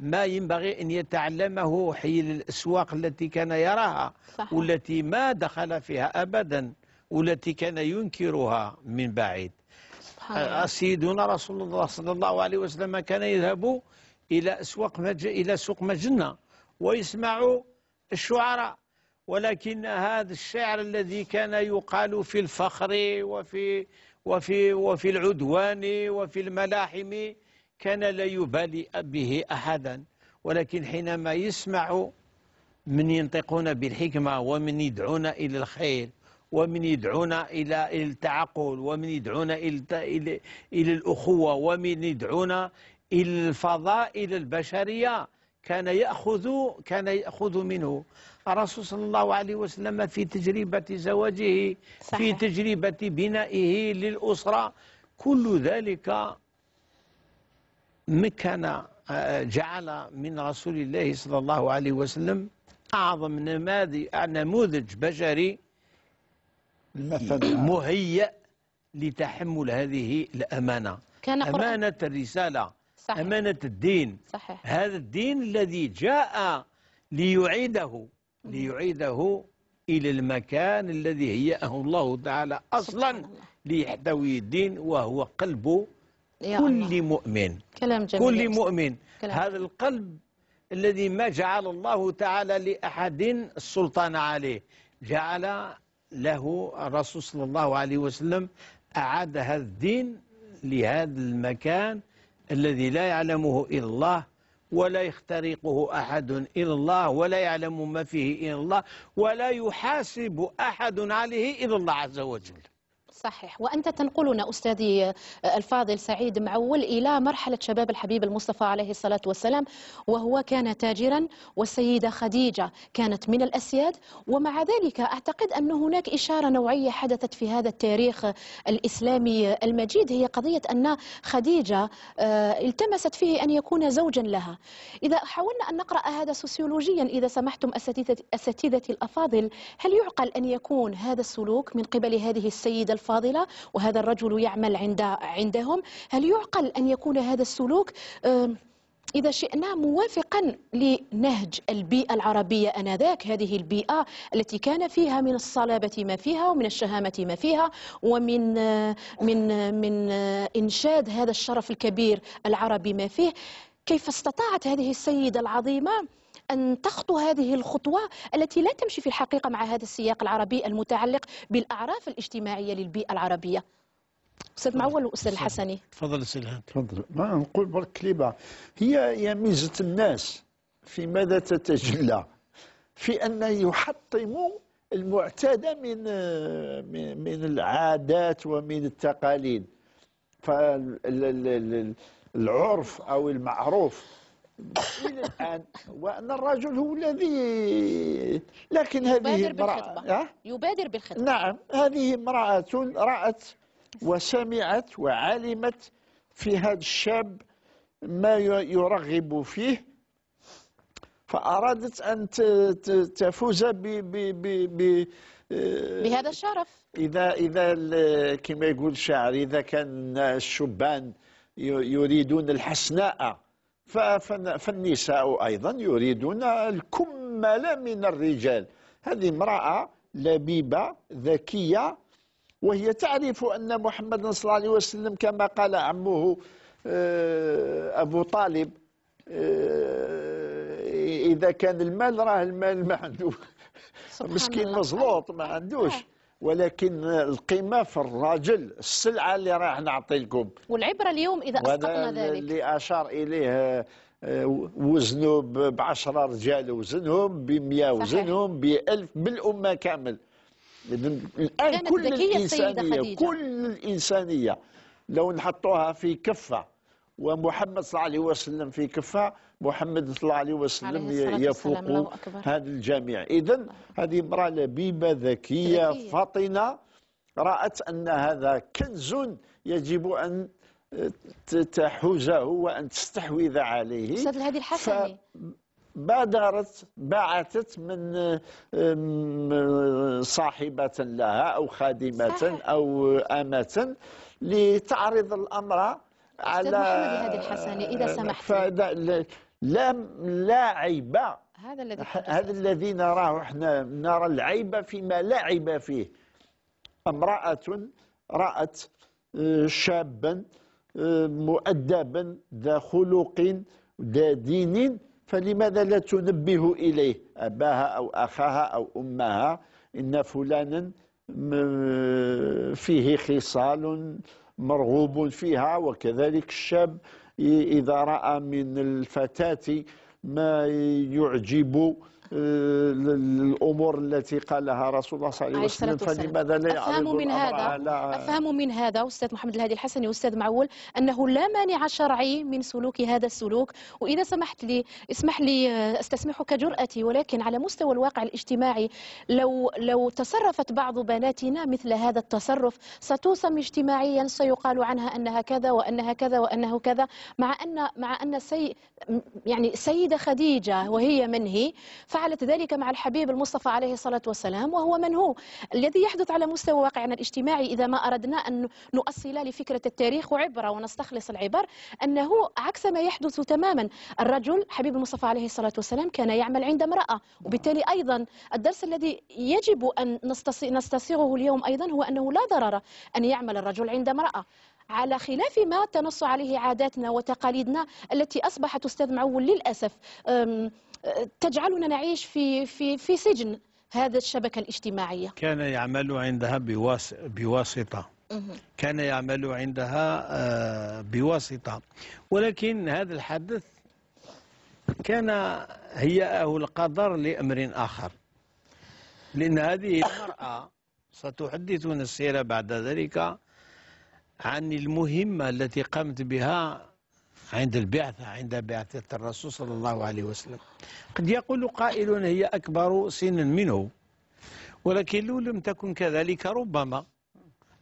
ما ينبغي أن يتعلمه حيل الأسواق التي كان يراها صح. والتي ما دخل فيها أبدا والتي كان ينكرها من بعيد سيدنا رسول الله صلى الله عليه وسلم كان يذهب إلى أسواق مج... إلى سوق مجنة ويسمع الشعراء ولكن هذا الشعر الذي كان يقال في الفخر وفي وفي وفي العدوان وفي الملاحم كان لا يبالي به أحدا ولكن حينما يسمع من ينطقون بالحكمة ومن يدعون إلى الخير ومن يدعون إلى التعقل ومن يدعون إلى الأخوة ومن يدعون إلى الفضائل البشرية كان يأخذ كان يأخذ منه الرسول صلى الله عليه وسلم في تجربة زواجه صحيح. في تجربة بنائه للأسرة كل ذلك مكن آه، جعل من رسول الله صلى الله عليه وسلم أعظم نموذج بشري مهيئ لتحمل هذه الأمانة كان أمانة الرسالة صحيح. أمانة الدين صحيح. هذا الدين الذي جاء ليعيده ليعيده إلى المكان الذي هيأه الله تعالى أصلا ليحتوي الدين وهو قلب كل مؤمن كلام جميل كل مؤمن كلام. هذا القلب الذي ما جعل الله تعالى لأحد السلطان عليه جعل له الرسول صلى الله عليه وسلم أعاد هذا الدين لهذا المكان الذي لا يعلمه إلا الله ولا يخترقه أحد إلا الله ولا يعلم ما فيه إلا الله ولا يحاسب أحد عليه إلا الله عز وجل صحيح وأنت تنقلنا أستاذي آه، الفاضل سعيد معول إلى مرحلة شباب الحبيب المصطفى عليه الصلاة والسلام وهو كان تاجرا والسيدة خديجة كانت من الأسياد ومع ذلك أعتقد أن هناك إشارة نوعية حدثت في هذا التاريخ الإسلامي المجيد هي قضية أن خديجة آه، التمست فيه أن يكون زوجا لها إذا حاولنا أن نقرأ هذا سوسيولوجيا إذا سمحتم أساتذتي الأفاضل هل يعقل أن يكون هذا السلوك من قبل هذه السيدة الفاضلة وهذا الرجل يعمل عند عندهم هل يعقل أن يكون هذا السلوك إذا شئنا موافقا لنهج البيئة العربية أنذاك هذه البيئة التي كان فيها من الصلابة ما فيها ومن الشهامة ما فيها ومن آه، من آه، من آه، إنشاد هذا الشرف الكبير العربي ما فيه كيف استطاعت هذه السيدة العظيمة أن تخطو هذه الخطوة التي لا تمشي في الحقيقة مع هذا السياق العربي المتعلق بالأعراف الاجتماعية للبيئة العربية استاذ معول واستاذ الحسني تفضل أستاذ تفضل ما نقول برك كليبة هي هي ميزه الناس في ماذا تتجلى في ان يحطموا المعتاد من من العادات ومن التقاليد فالعرف او المعروف الى الان وان الرجل هو الذي لكن هذه المراه يبادر بالخدمه نعم هذه امراه رات وسمعت وعلمت في هذا الشاب ما يرغب فيه فارادت ان تفوز ب ب ب ب آه، بهذا الشرف اذا اذا كما يقول الشاعر اذا كان الشبان يريدون الحسناء فالنساء أيضا يريدون الكمل من الرجال هذه امرأة لبيبة ذكية وهي تعرف أن محمد صلى الله عليه وسلم كما قال عمه آه، أبو طالب آه، إذا كان المال راه المال ما عنده مسكين مزلوط ما عندوش آه. ولكن القيمة في الراجل السلعة اللي راح نعطي لكم والعبرة اليوم إذا أسقطنا ذلك اللي أشار إليه آه، وزنوا ب 10 رجال وزنهم ب 100 وزنهم ب 1000 بالأمة كامل الآن كل الإنسانية كل الإنسانية لو نحطوها في كفة ومحمد صلى الله عليه وسلم في كفة محمد صلى الله عليه وسلم يفوق هذا الجميع إذا هذه امرأة لبيبة ذكية فطنة رأت أن هذا كنز يجب أن تحوزه وأن تستحوذ عليه أستاذ الهادي الحسني بادرت بعثت من صاحبة لها أو خادمة صحيح. أو أمة لتعرض الأمر على محمد هذه الحسنة إذا آه، سمحت فلا لا, لا عيب هذا الذي هذا الذي نراه احنا نرى العيب فيما لا عيب فيه امرأة رأت آه، شابا آه، مؤدبا ذا خلق ذا دين فلماذا لا تنبه إليه أباها أو أخاها أو أمها إن فلانا فيه خصال مرغوب فيها وكذلك الشاب إذا رأى من الفتاة ما يعجب الامور آه، التي قالها رسول الله صلى الله عليه وسلم فلماذا لا افهم من هذا افهم من هذا استاذ محمد الهادي الحسني استاذ معول انه لا مانع شرعي من سلوك هذا السلوك واذا سمحت لي اسمح لي آه، استسمحك جرأتي ولكن على مستوى الواقع الاجتماعي لو لو تصرفت بعض بناتنا مثل هذا التصرف ستوسم اجتماعيا سيقال عنها انها كذا وانها كذا وانه كذا مع ان مع ان سي يعني السيده خديجه وهي من هي ف فعلت ذلك مع الحبيب المصطفى عليه الصلاة والسلام وهو من هو الذي يحدث على مستوى واقعنا الاجتماعي إذا ما أردنا أن نؤصل لفكرة التاريخ وعبرة ونستخلص العبر أنه عكس ما يحدث تماما الرجل حبيب المصطفى عليه الصلاة والسلام كان يعمل عند امرأة وبالتالي أيضا الدرس الذي يجب أن نستسيغه اليوم أيضا هو أنه لا ضرر أن يعمل الرجل عند امرأة على خلاف ما تنص عليه عاداتنا وتقاليدنا التي أصبحت معول للأسف تجعلنا نعيش في في في سجن هذا الشبكة الاجتماعية كان يعمل عندها بواس بواسطة كان يعمل عندها آه، بواسطة ولكن هذا الحدث كان هيئه القدر لأمر آخر لأن هذه المرأة ستحدثنا السيرة بعد ذلك عن المهمة التي قامت بها عند البعثة عند بعثة الرسول صلى الله عليه وسلم قد يقول قائل هي أكبر سنا منه ولكن لو لم تكن كذلك ربما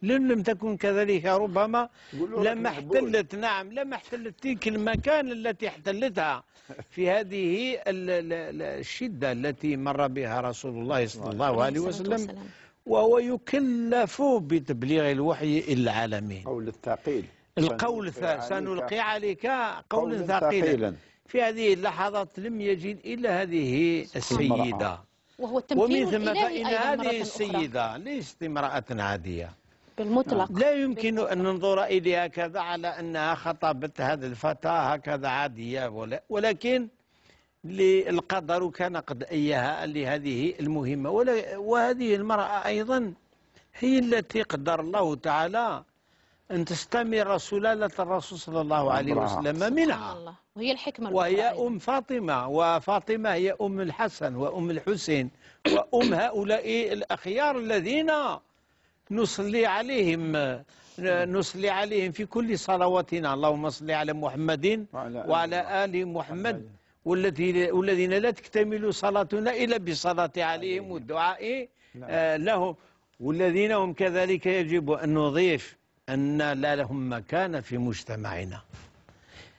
لو لم تكن كذلك ربما لما احتلت نعم لما احتلت تلك المكان التي احتلتها في هذه الشدة التي مر بها رسول الله صلى الله عليه وسلم وهو يكلف بتبليغ الوحي العالمين أو للثقيل القول سنلقي عليك قولا ثقيلا في هذه اللحظات لم يجد إلا هذه السيدة وهو ومن ثم فإن هذه السيدة ليست امرأة عادية بالمطلق لا يمكن أن ننظر إليها كذا على أنها خطبت هذا الفتاة هكذا عادية ولا ولكن للقدر كان قد أيها لهذه المهمة وهذه المرأة أيضا هي التي قدر الله تعالى أن تستمر سلالة الرسول صلى الله عليه وسلم منها الله. وهي الحكمة وهي أم فاطمة وفاطمة هي أم الحسن وأم الحسين وأم هؤلاء الأخيار الذين نصلي عليهم نصلي عليهم في كل صلواتنا اللهم صل على محمد وعلى آل محمد والذي والذين لا تكتمل صلاتنا إلا بالصلاة عليهم والدعاء نعم. آه، لهم والذين هم كذلك يجب أن نضيف أن لا لهم مكان في مجتمعنا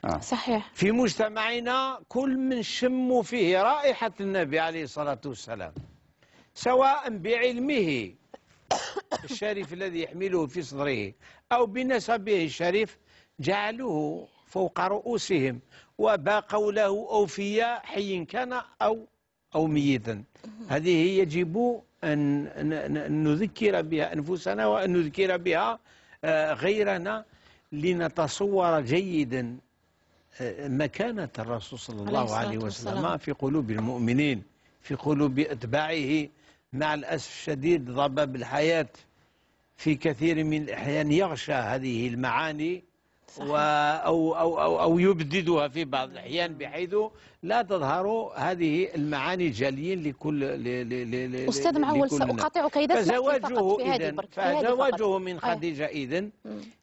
آه. صحيح في مجتمعنا كل من شموا فيه رائحة النبي عليه الصلاة والسلام سواء بعلمه الشريف الذي يحمله في صدره أو بنسبه الشريف جعلوه فوق رؤوسهم وباقوا له أوفياء حي كان أو أو ميتا هذه يجب أن نذكر بها أنفسنا وأن نذكر بها آه، غيرنا لنتصور جيدا آه، مكانة الرسول صلى الله عليه وسلم في قلوب المؤمنين في قلوب أتباعه مع الأسف الشديد ضباب الحياة في كثير من الأحيان يغشى هذه المعاني و أو, أو, أو, أو يبددها في بعض الأحيان بحيث لا تظهر هذه المعاني الجليين لكل ل أستاذ معول سأقاطعك إذا فزواجه إذن فزواجه من آه. خديجة إذن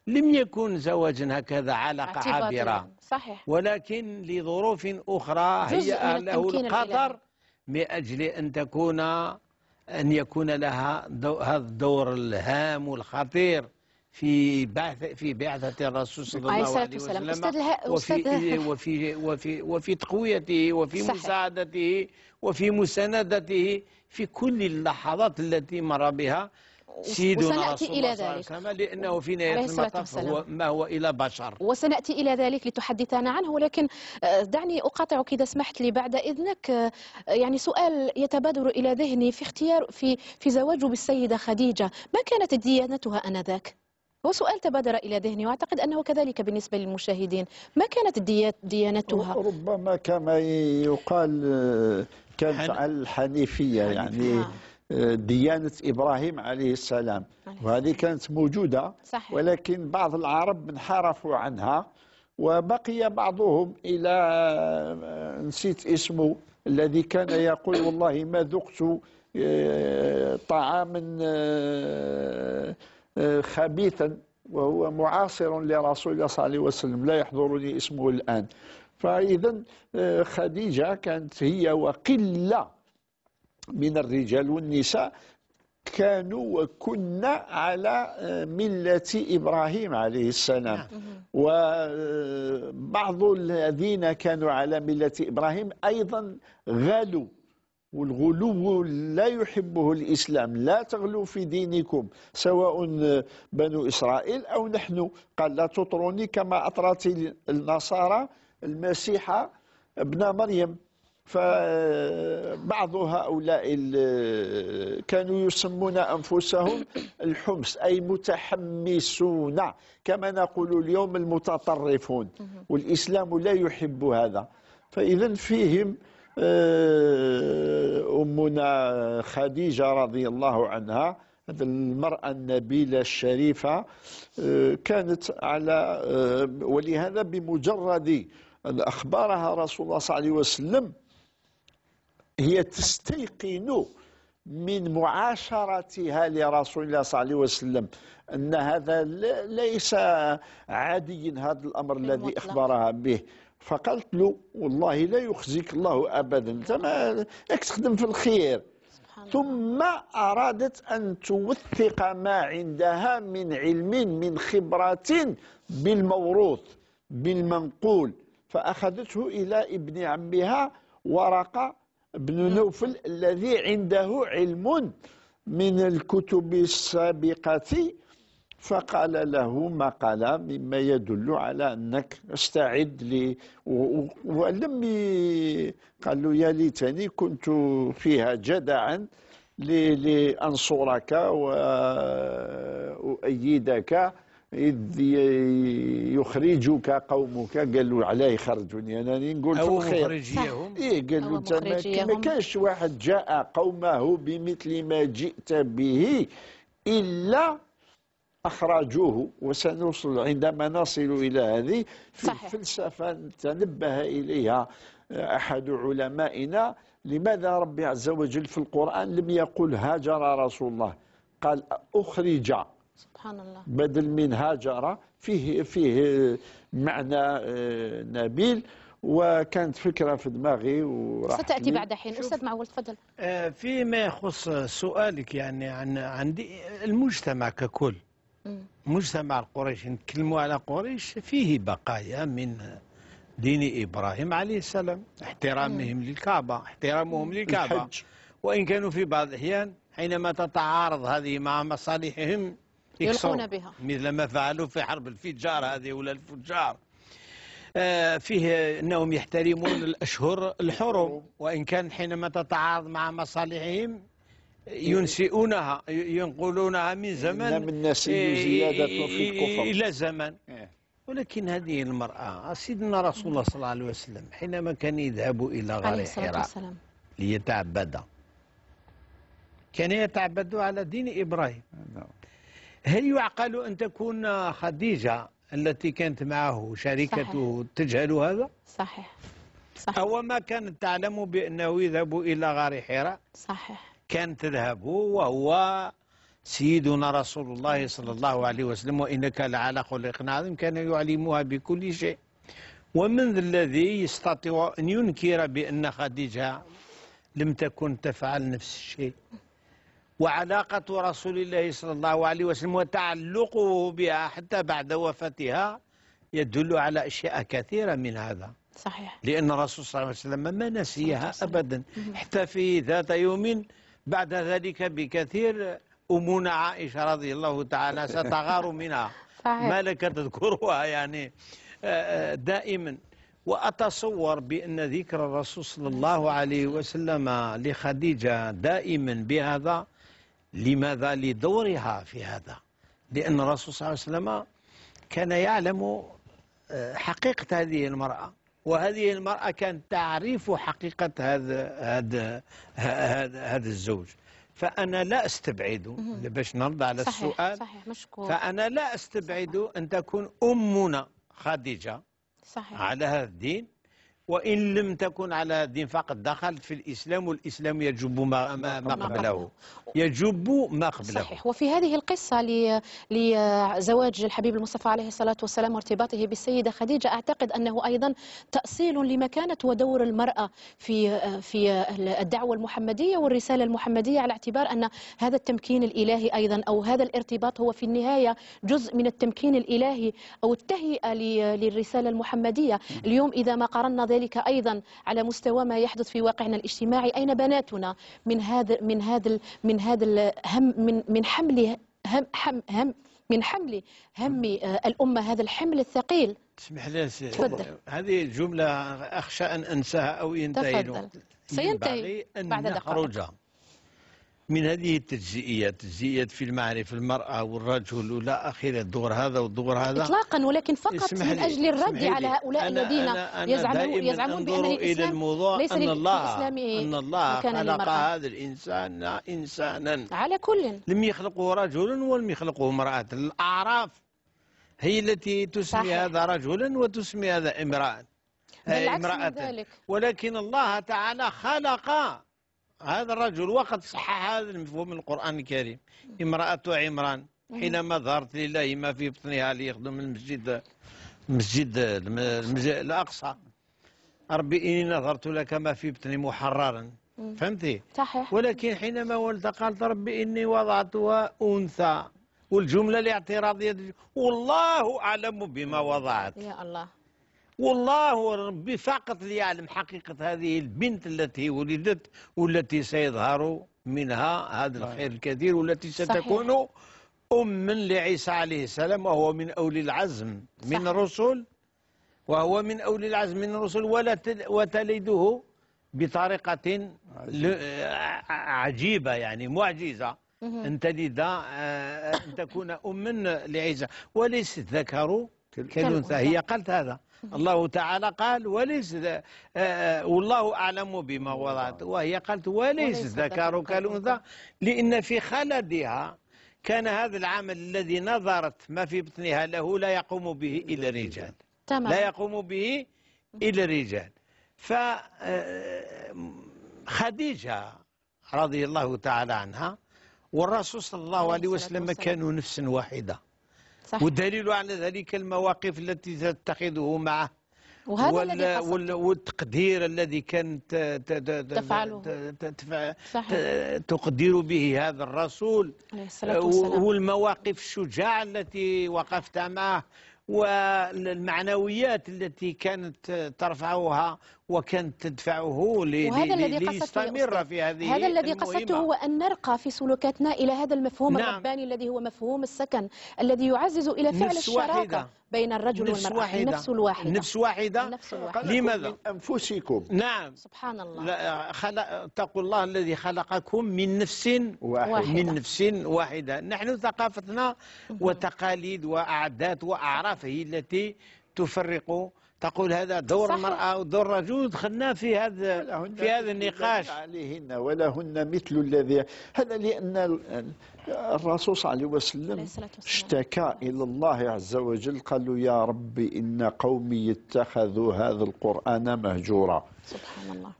لم يكن زواجا هكذا علاقة عابرة صحيح ولكن لظروف أخرى هي له القطر من أجل أن تكون أن يكون لها هذا الدور الهام والخطير في بعث في بعثة الرسول صلى الله عليه وسلم أستاذ وفي إيه، وفي وفي وفي تقويته وفي صحيح. مساعدته وفي مساندته في كل اللحظات التي مر بها سيدنا رسول إلى الله ذلك كما لأنه في نهاية المطاف هو ما هو إلى بشر وسنأتي إلى ذلك لتحدثنا عنه ولكن آه، دعني أقاطعك إذا سمحت لي بعد إذنك آه، يعني سؤال يتبادر إلى ذهني في اختيار في في زواجه بالسيدة خديجة ما كانت ديانتها آنذاك؟ هو سؤال تبادر إلى ذهني وأعتقد أنه كذلك بالنسبة للمشاهدين ما كانت ديانتها؟ ربما كما يقال آه، كانت على الحنيفية يعني نعم. آه، ديانة إبراهيم عليه السلام وهذه كانت موجودة صحيح. ولكن بعض العرب انحرفوا عنها وبقي بعضهم إلى آه، نسيت اسمه الذي كان يقول والله ما ذقت طعاما خبيثا وهو معاصر لرسول الله صلى الله عليه وسلم لا يحضرني اسمه الآن فإذا آه، خديجة كانت هي وقلة من الرجال والنساء كانوا وكنا على آه، ملة إبراهيم عليه السلام نعم. وبعض آه، الذين كانوا على ملة إبراهيم أيضا غلوا والغلو لا يحبه الإسلام لا تغلو في دينكم سواء آه، بنو إسرائيل أو نحن قال لا تطروني كما أطرت النصارى المسيحة ابن مريم فبعض هؤلاء آه، كانوا يسمون أنفسهم الحمص أي متحمسون كما نقول اليوم المتطرفون والإسلام لا يحب هذا فإذا فيهم أه، أمنا خديجة رضي الله عنها المرأة النبيلة الشريفة أه، كانت على أه، ولهذا بمجرد أن أخبرها رسول الله صلى الله عليه وسلم هي تستيقن من معاشرتها لرسول الله صلى الله عليه وسلم أن هذا ليس عادي هذا الأمر الذي أخبرها به فقالت له والله لا يخزيك الله ابدا انت ما تخدم في الخير ثم أرادت أن توثق ما عندها من علم من خبرة بالموروث بالمنقول فأخذته إلى ابن عمها ورقة بن نوفل الذي عنده علم من الكتب السابقة فقال له ما قال مما يدل على أنك استعد لي ولم قال له يا ليتني كنت فيها جدعا لأنصرك وأؤيدك إذ يخرجك قومك قالوا علاه يخرجوني أنا نقول أو في الخير مخرجيهم إيه قالوا ما كانش واحد جاء قومه بمثل ما جئت به إلا أخرجوه وسنوصل عندما نصل إلى هذه في صحيح. فلسفة تنبه إليها أحد علمائنا لماذا ربي عز وجل في القرآن لم يقل هاجر رسول الله قال أخرج سبحان الله بدل من هاجر فيه فيه معنى آه، نبيل وكانت فكرة في دماغي وراح ستأتي بعد حين أستاذ معول تفضل آه، فيما يخص سؤالك يعني عن عن المجتمع ككل مجتمع قريش نتكلموا على قريش فيه بقايا من دين إبراهيم عليه السلام احترامهم للكعبة احترامهم للكعبة الحج. وإن كانوا في بعض الأحيان حينما تتعارض هذه مع مصالحهم يلقون بها مثل ما فعلوا في حرب الفجار هذه ولا الفجار آه، فيه أنهم يحترمون الأشهر الحرم وإن كان حينما تتعارض مع مصالحهم ينشئونها ينقلونها من زمن من زيادة في الكفر إلى زمن إيه. ولكن هذه المرأة سيدنا رسول الله صلى الله عليه وسلم حينما كان يذهب إلى غار حراء ليتعبد كان يتعبد على دين إبراهيم نعم. هل يعقل أن تكون خديجة التي كانت معه شريكته صحيح. تجهل هذا؟ صحيح صحيح أو ما كانت تعلم بأنه يذهب إلى غار حراء؟ صحيح كان تذهب وهو سيدنا رسول الله صلى الله عليه وسلم وإنك لعلى خلق عظيم كان يعلمها بكل شيء ومن الذي يستطيع أن ينكر بأن خديجة لم تكن تفعل نفس الشيء وعلاقة رسول الله صلى الله عليه وسلم وتعلقه بها حتى بعد وفاتها يدل على أشياء كثيرة من هذا صحيح لأن الرسول صلى الله عليه وسلم ما نسيها أبدا حتى في ذات يوم بعد ذلك بكثير أمنا عائشة رضي الله تعالى ستغار منها صحيح. ما لك تذكرها يعني آه، آه، دائما وأتصور بأن ذكر الرسول صلى الله عليه وسلم لخديجة دائما بهذا لماذا لدورها في هذا لأن الرسول صلى الله عليه وسلم كان يعلم آه، حقيقة هذه المرأة وهذه المرأة كانت تعرف حقيقة هذا هذا هذا, هذا الزوج فأنا لا استبعد باش نرد على صحيح السؤال صحيح مشكور فأنا لا استبعد أن تكون أمنا خديجة صحيح على هذا الدين وإن لم تكن على دين فقط دخلت في الإسلام والإسلام يجب ما, ما, ما قبله يجب ما قبله صحيح وفي هذه القصة لزواج الحبيب المصطفى عليه الصلاة والسلام وارتباطه بالسيدة خديجة أعتقد أنه أيضا تأصيل لمكانة ودور المرأة في في الدعوة المحمدية والرسالة المحمدية على اعتبار أن هذا التمكين الإلهي أيضا أو هذا الارتباط هو في النهاية جزء من التمكين الإلهي أو التهيئة للرسالة المحمدية اليوم إذا ما قارنا ذلك أيضا على مستوى ما يحدث في واقعنا الاجتماعي أين بناتنا من هذا من هذا من هذا الهم من من حمل هم هم, هم من حمل هم آه، الأمة هذا الحمل الثقيل اسمح لي تفضل هذه الجملة أخشى أن أنساها أو ينتهي تفضل سينتهي بعد دقائق من هذه التجزئيات تجزئيات في المعرفة المرأة والرجل ولا آخره الدور هذا والدور هذا إطلاقا ولكن فقط من أجل الرد على هؤلاء أنا الذين أنا أنا يزعمون, يزعمون بأن الإسلام الموضوع ليس أن الله أن الله خلق هذا الإنسان إنسانا على كل لم يخلقه رجل ولم يخلقه امرأة الأعراف هي التي تسمي صحيح. هذا رجلا وتسمي هذا امرأة امرأة ولكن الله تعالى خلق هذا الرجل وقد صح هذا المفهوم من القرآن الكريم امرأة عمران حينما ظهرت لله ما في بطنها ليخدم المسجد المسجد الأقصى ربي إني نظرت لك ما في بطني محررا فهمتي صحيح ولكن حينما ولد قالت ربي إني وضعتها أنثى والجملة الاعتراضية والله أعلم بما وضعت يا الله والله ربي فقط ليعلم حقيقة هذه البنت التي ولدت والتي سيظهر منها هذا نعم. الخير الكثير والتي ستكون أما أم لعيسى عليه السلام وهو من أولي العزم من الرسل وهو من أولي العزم من الرسل وتلده بطريقة عجيبة يعني معجزة أن تلد آه، أن تكون أما لعيسى وليست ذكر كالأنثى هي قالت هذا الله تعالى قال وليس آه، آه، والله أعلم بما وضعت وهي قالت وليس ذكرك الأنثى لأن في خلدها كان هذا العمل الذي نظرت ما في بطنها له لا يقوم به إلا الرجال تمام. لا يقوم به إلا الرجال فخديجة آه، رضي الله تعالى عنها والرسول صلى الله عليه وسلم كانوا نفس واحدة صح. والدليل على ذلك المواقف التي تتخذه معه وهذا وال... الذي وال... والتقدير الذي كانت ت... ت... تفعله ت... تف... صحيح. تقدير به هذا الرسول والمواقف الشجاعة التي وقفت معه والمعنويات التي كانت ترفعها وكانت تدفعه ليستمر في هذه هذا الذي قصدته هو أن نرقى في سلوكاتنا إلى هذا المفهوم نعم. الرباني الذي هو مفهوم السكن الذي يعزز إلى فعل الشراكة واحدة. بين الرجل نفس والمرأة واحدة. نفس الواحدة نفس واحدة نفس واحدة لماذا من أنفسكم نعم سبحان الله خلق اتقوا الله الذي خلقكم من نفس واحدة من نفس واحدة نحن ثقافتنا وتقاليد وأعداد وأعراف هي التي تفرق تقول هذا دور صحيح. المرأة ودور الرجل دخلنا في هذا في هذا النقاش عليهن ولهن مثل الذي هذا لأن الرسول صلى الله عليه وسلم اشتكى إلى الله عز وجل قال له يا ربي إن قومي اتخذوا هذا القرآن مهجورا سبحان الله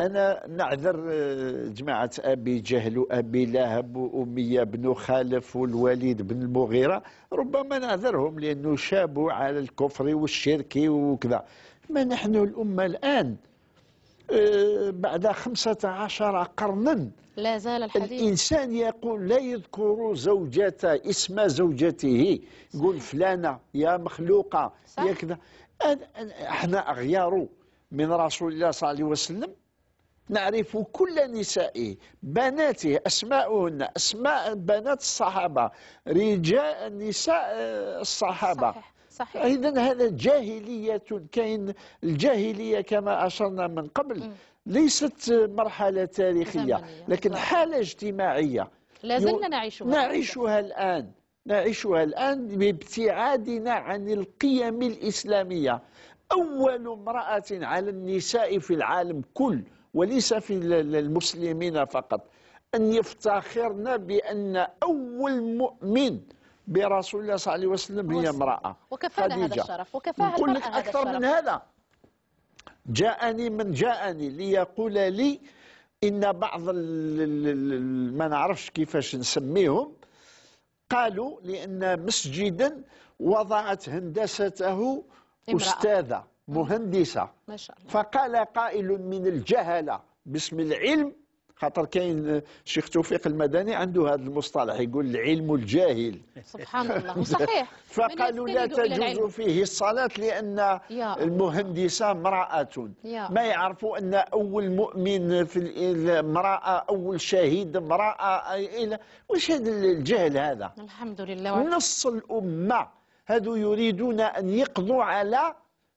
أنا نعذر آه، جماعة أبي جهل وأبي لهب وأمية بن خالف والوليد بن المغيرة ربما نعذرهم لأنه شابوا على الكفر والشرك وكذا ما نحن الأمة الآن آه، بعد خمسة عشر قرنا لا زال الحديث الإنسان يقول لا يذكر زوجته اسم زوجته يقول فلانة يا مخلوقة يا كذا احنا أغيار من رسول الله صلى الله عليه وسلم نعرف كل نسائه بناته أسماؤهن أسماء بنات الصحابة رجال نساء آه، الصحابة صحيح. صحيح اذا هذا جاهليه كاين الجاهليه كما اشرنا من قبل م. ليست مرحله تاريخيه لكن حاله اجتماعيه لازلنا نعيشها نعيشها الان نعيشها الان بابتعادنا عن القيم الاسلاميه اول امراه على النساء في العالم كل وليس في المسلمين فقط أن يفتخرنا بأن أول مؤمن برسول الله صلى الله عليه وسلم هي امرأة وكفانا هذا الشرف وكفاها هذا لك أكثر من هذا جاءني من جاءني ليقول لي إن بعض ما نعرفش كيفاش نسميهم قالوا لأن مسجدا وضعت هندسته امرأة. أستاذة مهندسة ما شاء الله. فقال قائل من الجهلة باسم العلم خاطر كاين شيخ توفيق المدني عنده هذا المصطلح يقول العلم الجاهل سبحان الله وصحيح فقالوا لا تجوز فيه الصلاة لأن المهندسة امرأة ما يعرفوا أن أول مؤمن في المراه أول شهيد امرأة واش وش هذا الجهل هذا الحمد لله نص الأمة هذو يريدون أن يقضوا على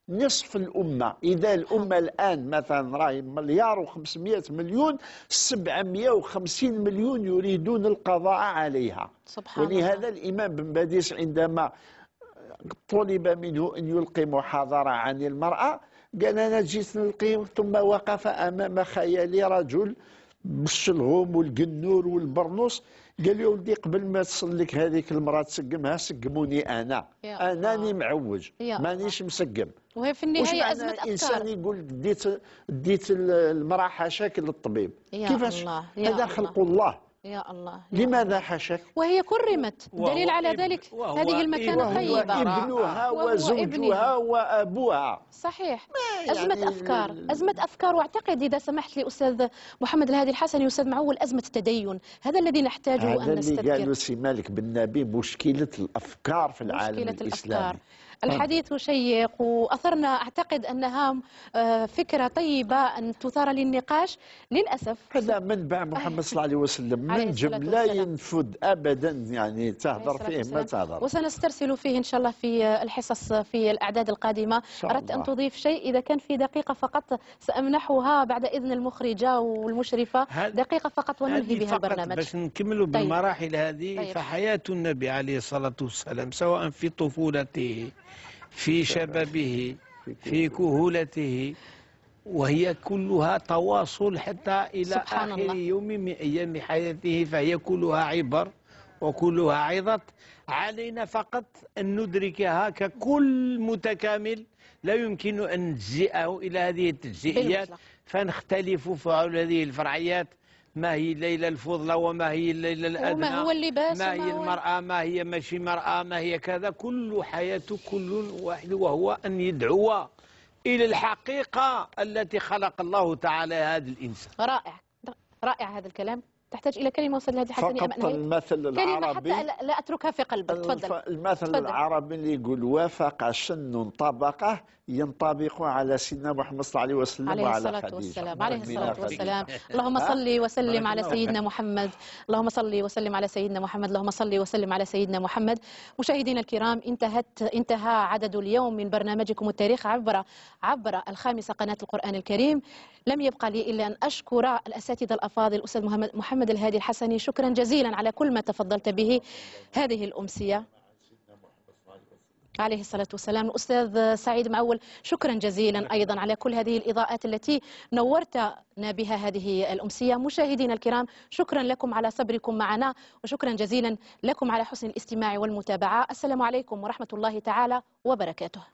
نصف الأمة إذا الأمة الآن مثلا راهي مليار و500 مليون 750 مليون يريدون القضاء عليها سبحان ولهذا الله. الإمام بن باديس عندما طلب منه أن يلقي محاضرة عن المرأة قال أنا جيت نلقي ثم وقف أمام خيالي رجل بالشلغوم والقنور والبرنوس قال لي ولدي قبل ما تصل هذيك المراه تسقمها سقموني انا اناني معوج مانيش مسقم وهي في النهايه ازمه افكار الانسان يقول ديت ديت المراه حاشاك للطبيب كيفاش هذا خلق الله يا الله يا لماذا حشك وهي كرمت دليل على ذلك هذه المكانة الطيبة ابنها وزوجها وأبوها صحيح يعني أزمة أفكار أزمة أفكار وأعتقد إذا سمحت لي أستاذ محمد الهادي الحسني أستاذ معول أزمة التدين هذا الذي نحتاجه أن نستذكر هذا اللي قاله سي مالك بن نبي مشكلة الأفكار في العالم مشكلة الإسلامي الأفكار. آه. الحديث شيق وأثرنا أعتقد أنها آه، فكرة طيبة أن تثار للنقاش للأسف هذا منبع محمد صلى الله عليه وسلم منجم لا ينفد أبدا يعني تهضر فيه ما تهضر وسنسترسل فيه إن شاء الله في آه، الحصص في الأعداد القادمة أردت أن تضيف شيء إذا كان في دقيقة فقط سأمنحها بعد إذن المخرجة والمشرفة دقيقة فقط وننهي بها البرنامج باش نكملوا طيب. بالمراحل هذه طيب. فحياة النبي عليه الصلاة والسلام سواء في طفولته في شبابه في كهولته وهي كلها تواصل حتى إلى آخر الله. يوم من أيام حياته فهي كلها عبر وكلها عظة علينا فقط أن ندركها ككل متكامل لا يمكن أن نجزئه إلى هذه التجزئيات فنختلف فعل هذه الفرعيات ما هي الليلة الفضلى وما هي الليلة الأدنى وما هو اللباس ما هي المرأة ما هي ماشي مرأة ما هي كذا كل حياته كل واحد وهو أن يدعو إلى الحقيقة التي خلق الله تعالى هذا الإنسان رائع رائع هذا الكلام تحتاج الى كلمه وصل لهذه الحسنيه فقط المثل العربي حتى لا اتركها في قلبك تفضل المثل تفضل. العربي اللي يقول وافق شن طبقه ينطبق على سيدنا محمد صلى الله عليه وسلم عليه وعلى الصلاة خديجه والسلام. عليه الصلاه والسلام اللهم صل وسلم على سيدنا محمد اللهم صل وسلم على سيدنا محمد اللهم صل وسلم على سيدنا محمد مشاهدينا الكرام انتهت انتهى عدد اليوم من برنامجكم التاريخ عبر عبر الخامسه قناه القران الكريم لم يبقى لي إلا أن أشكر الأساتذة الأفاضل الأستاذ محمد الهادي الحسني شكرا جزيلا على كل ما تفضلت به هذه الأمسية عليه الصلاة والسلام الأستاذ سعيد معول شكرا جزيلا أيضا على كل هذه الإضاءات التي نورتنا بها هذه الأمسية مشاهدينا الكرام شكرا لكم على صبركم معنا وشكرا جزيلا لكم على حسن الاستماع والمتابعة السلام عليكم ورحمة الله تعالى وبركاته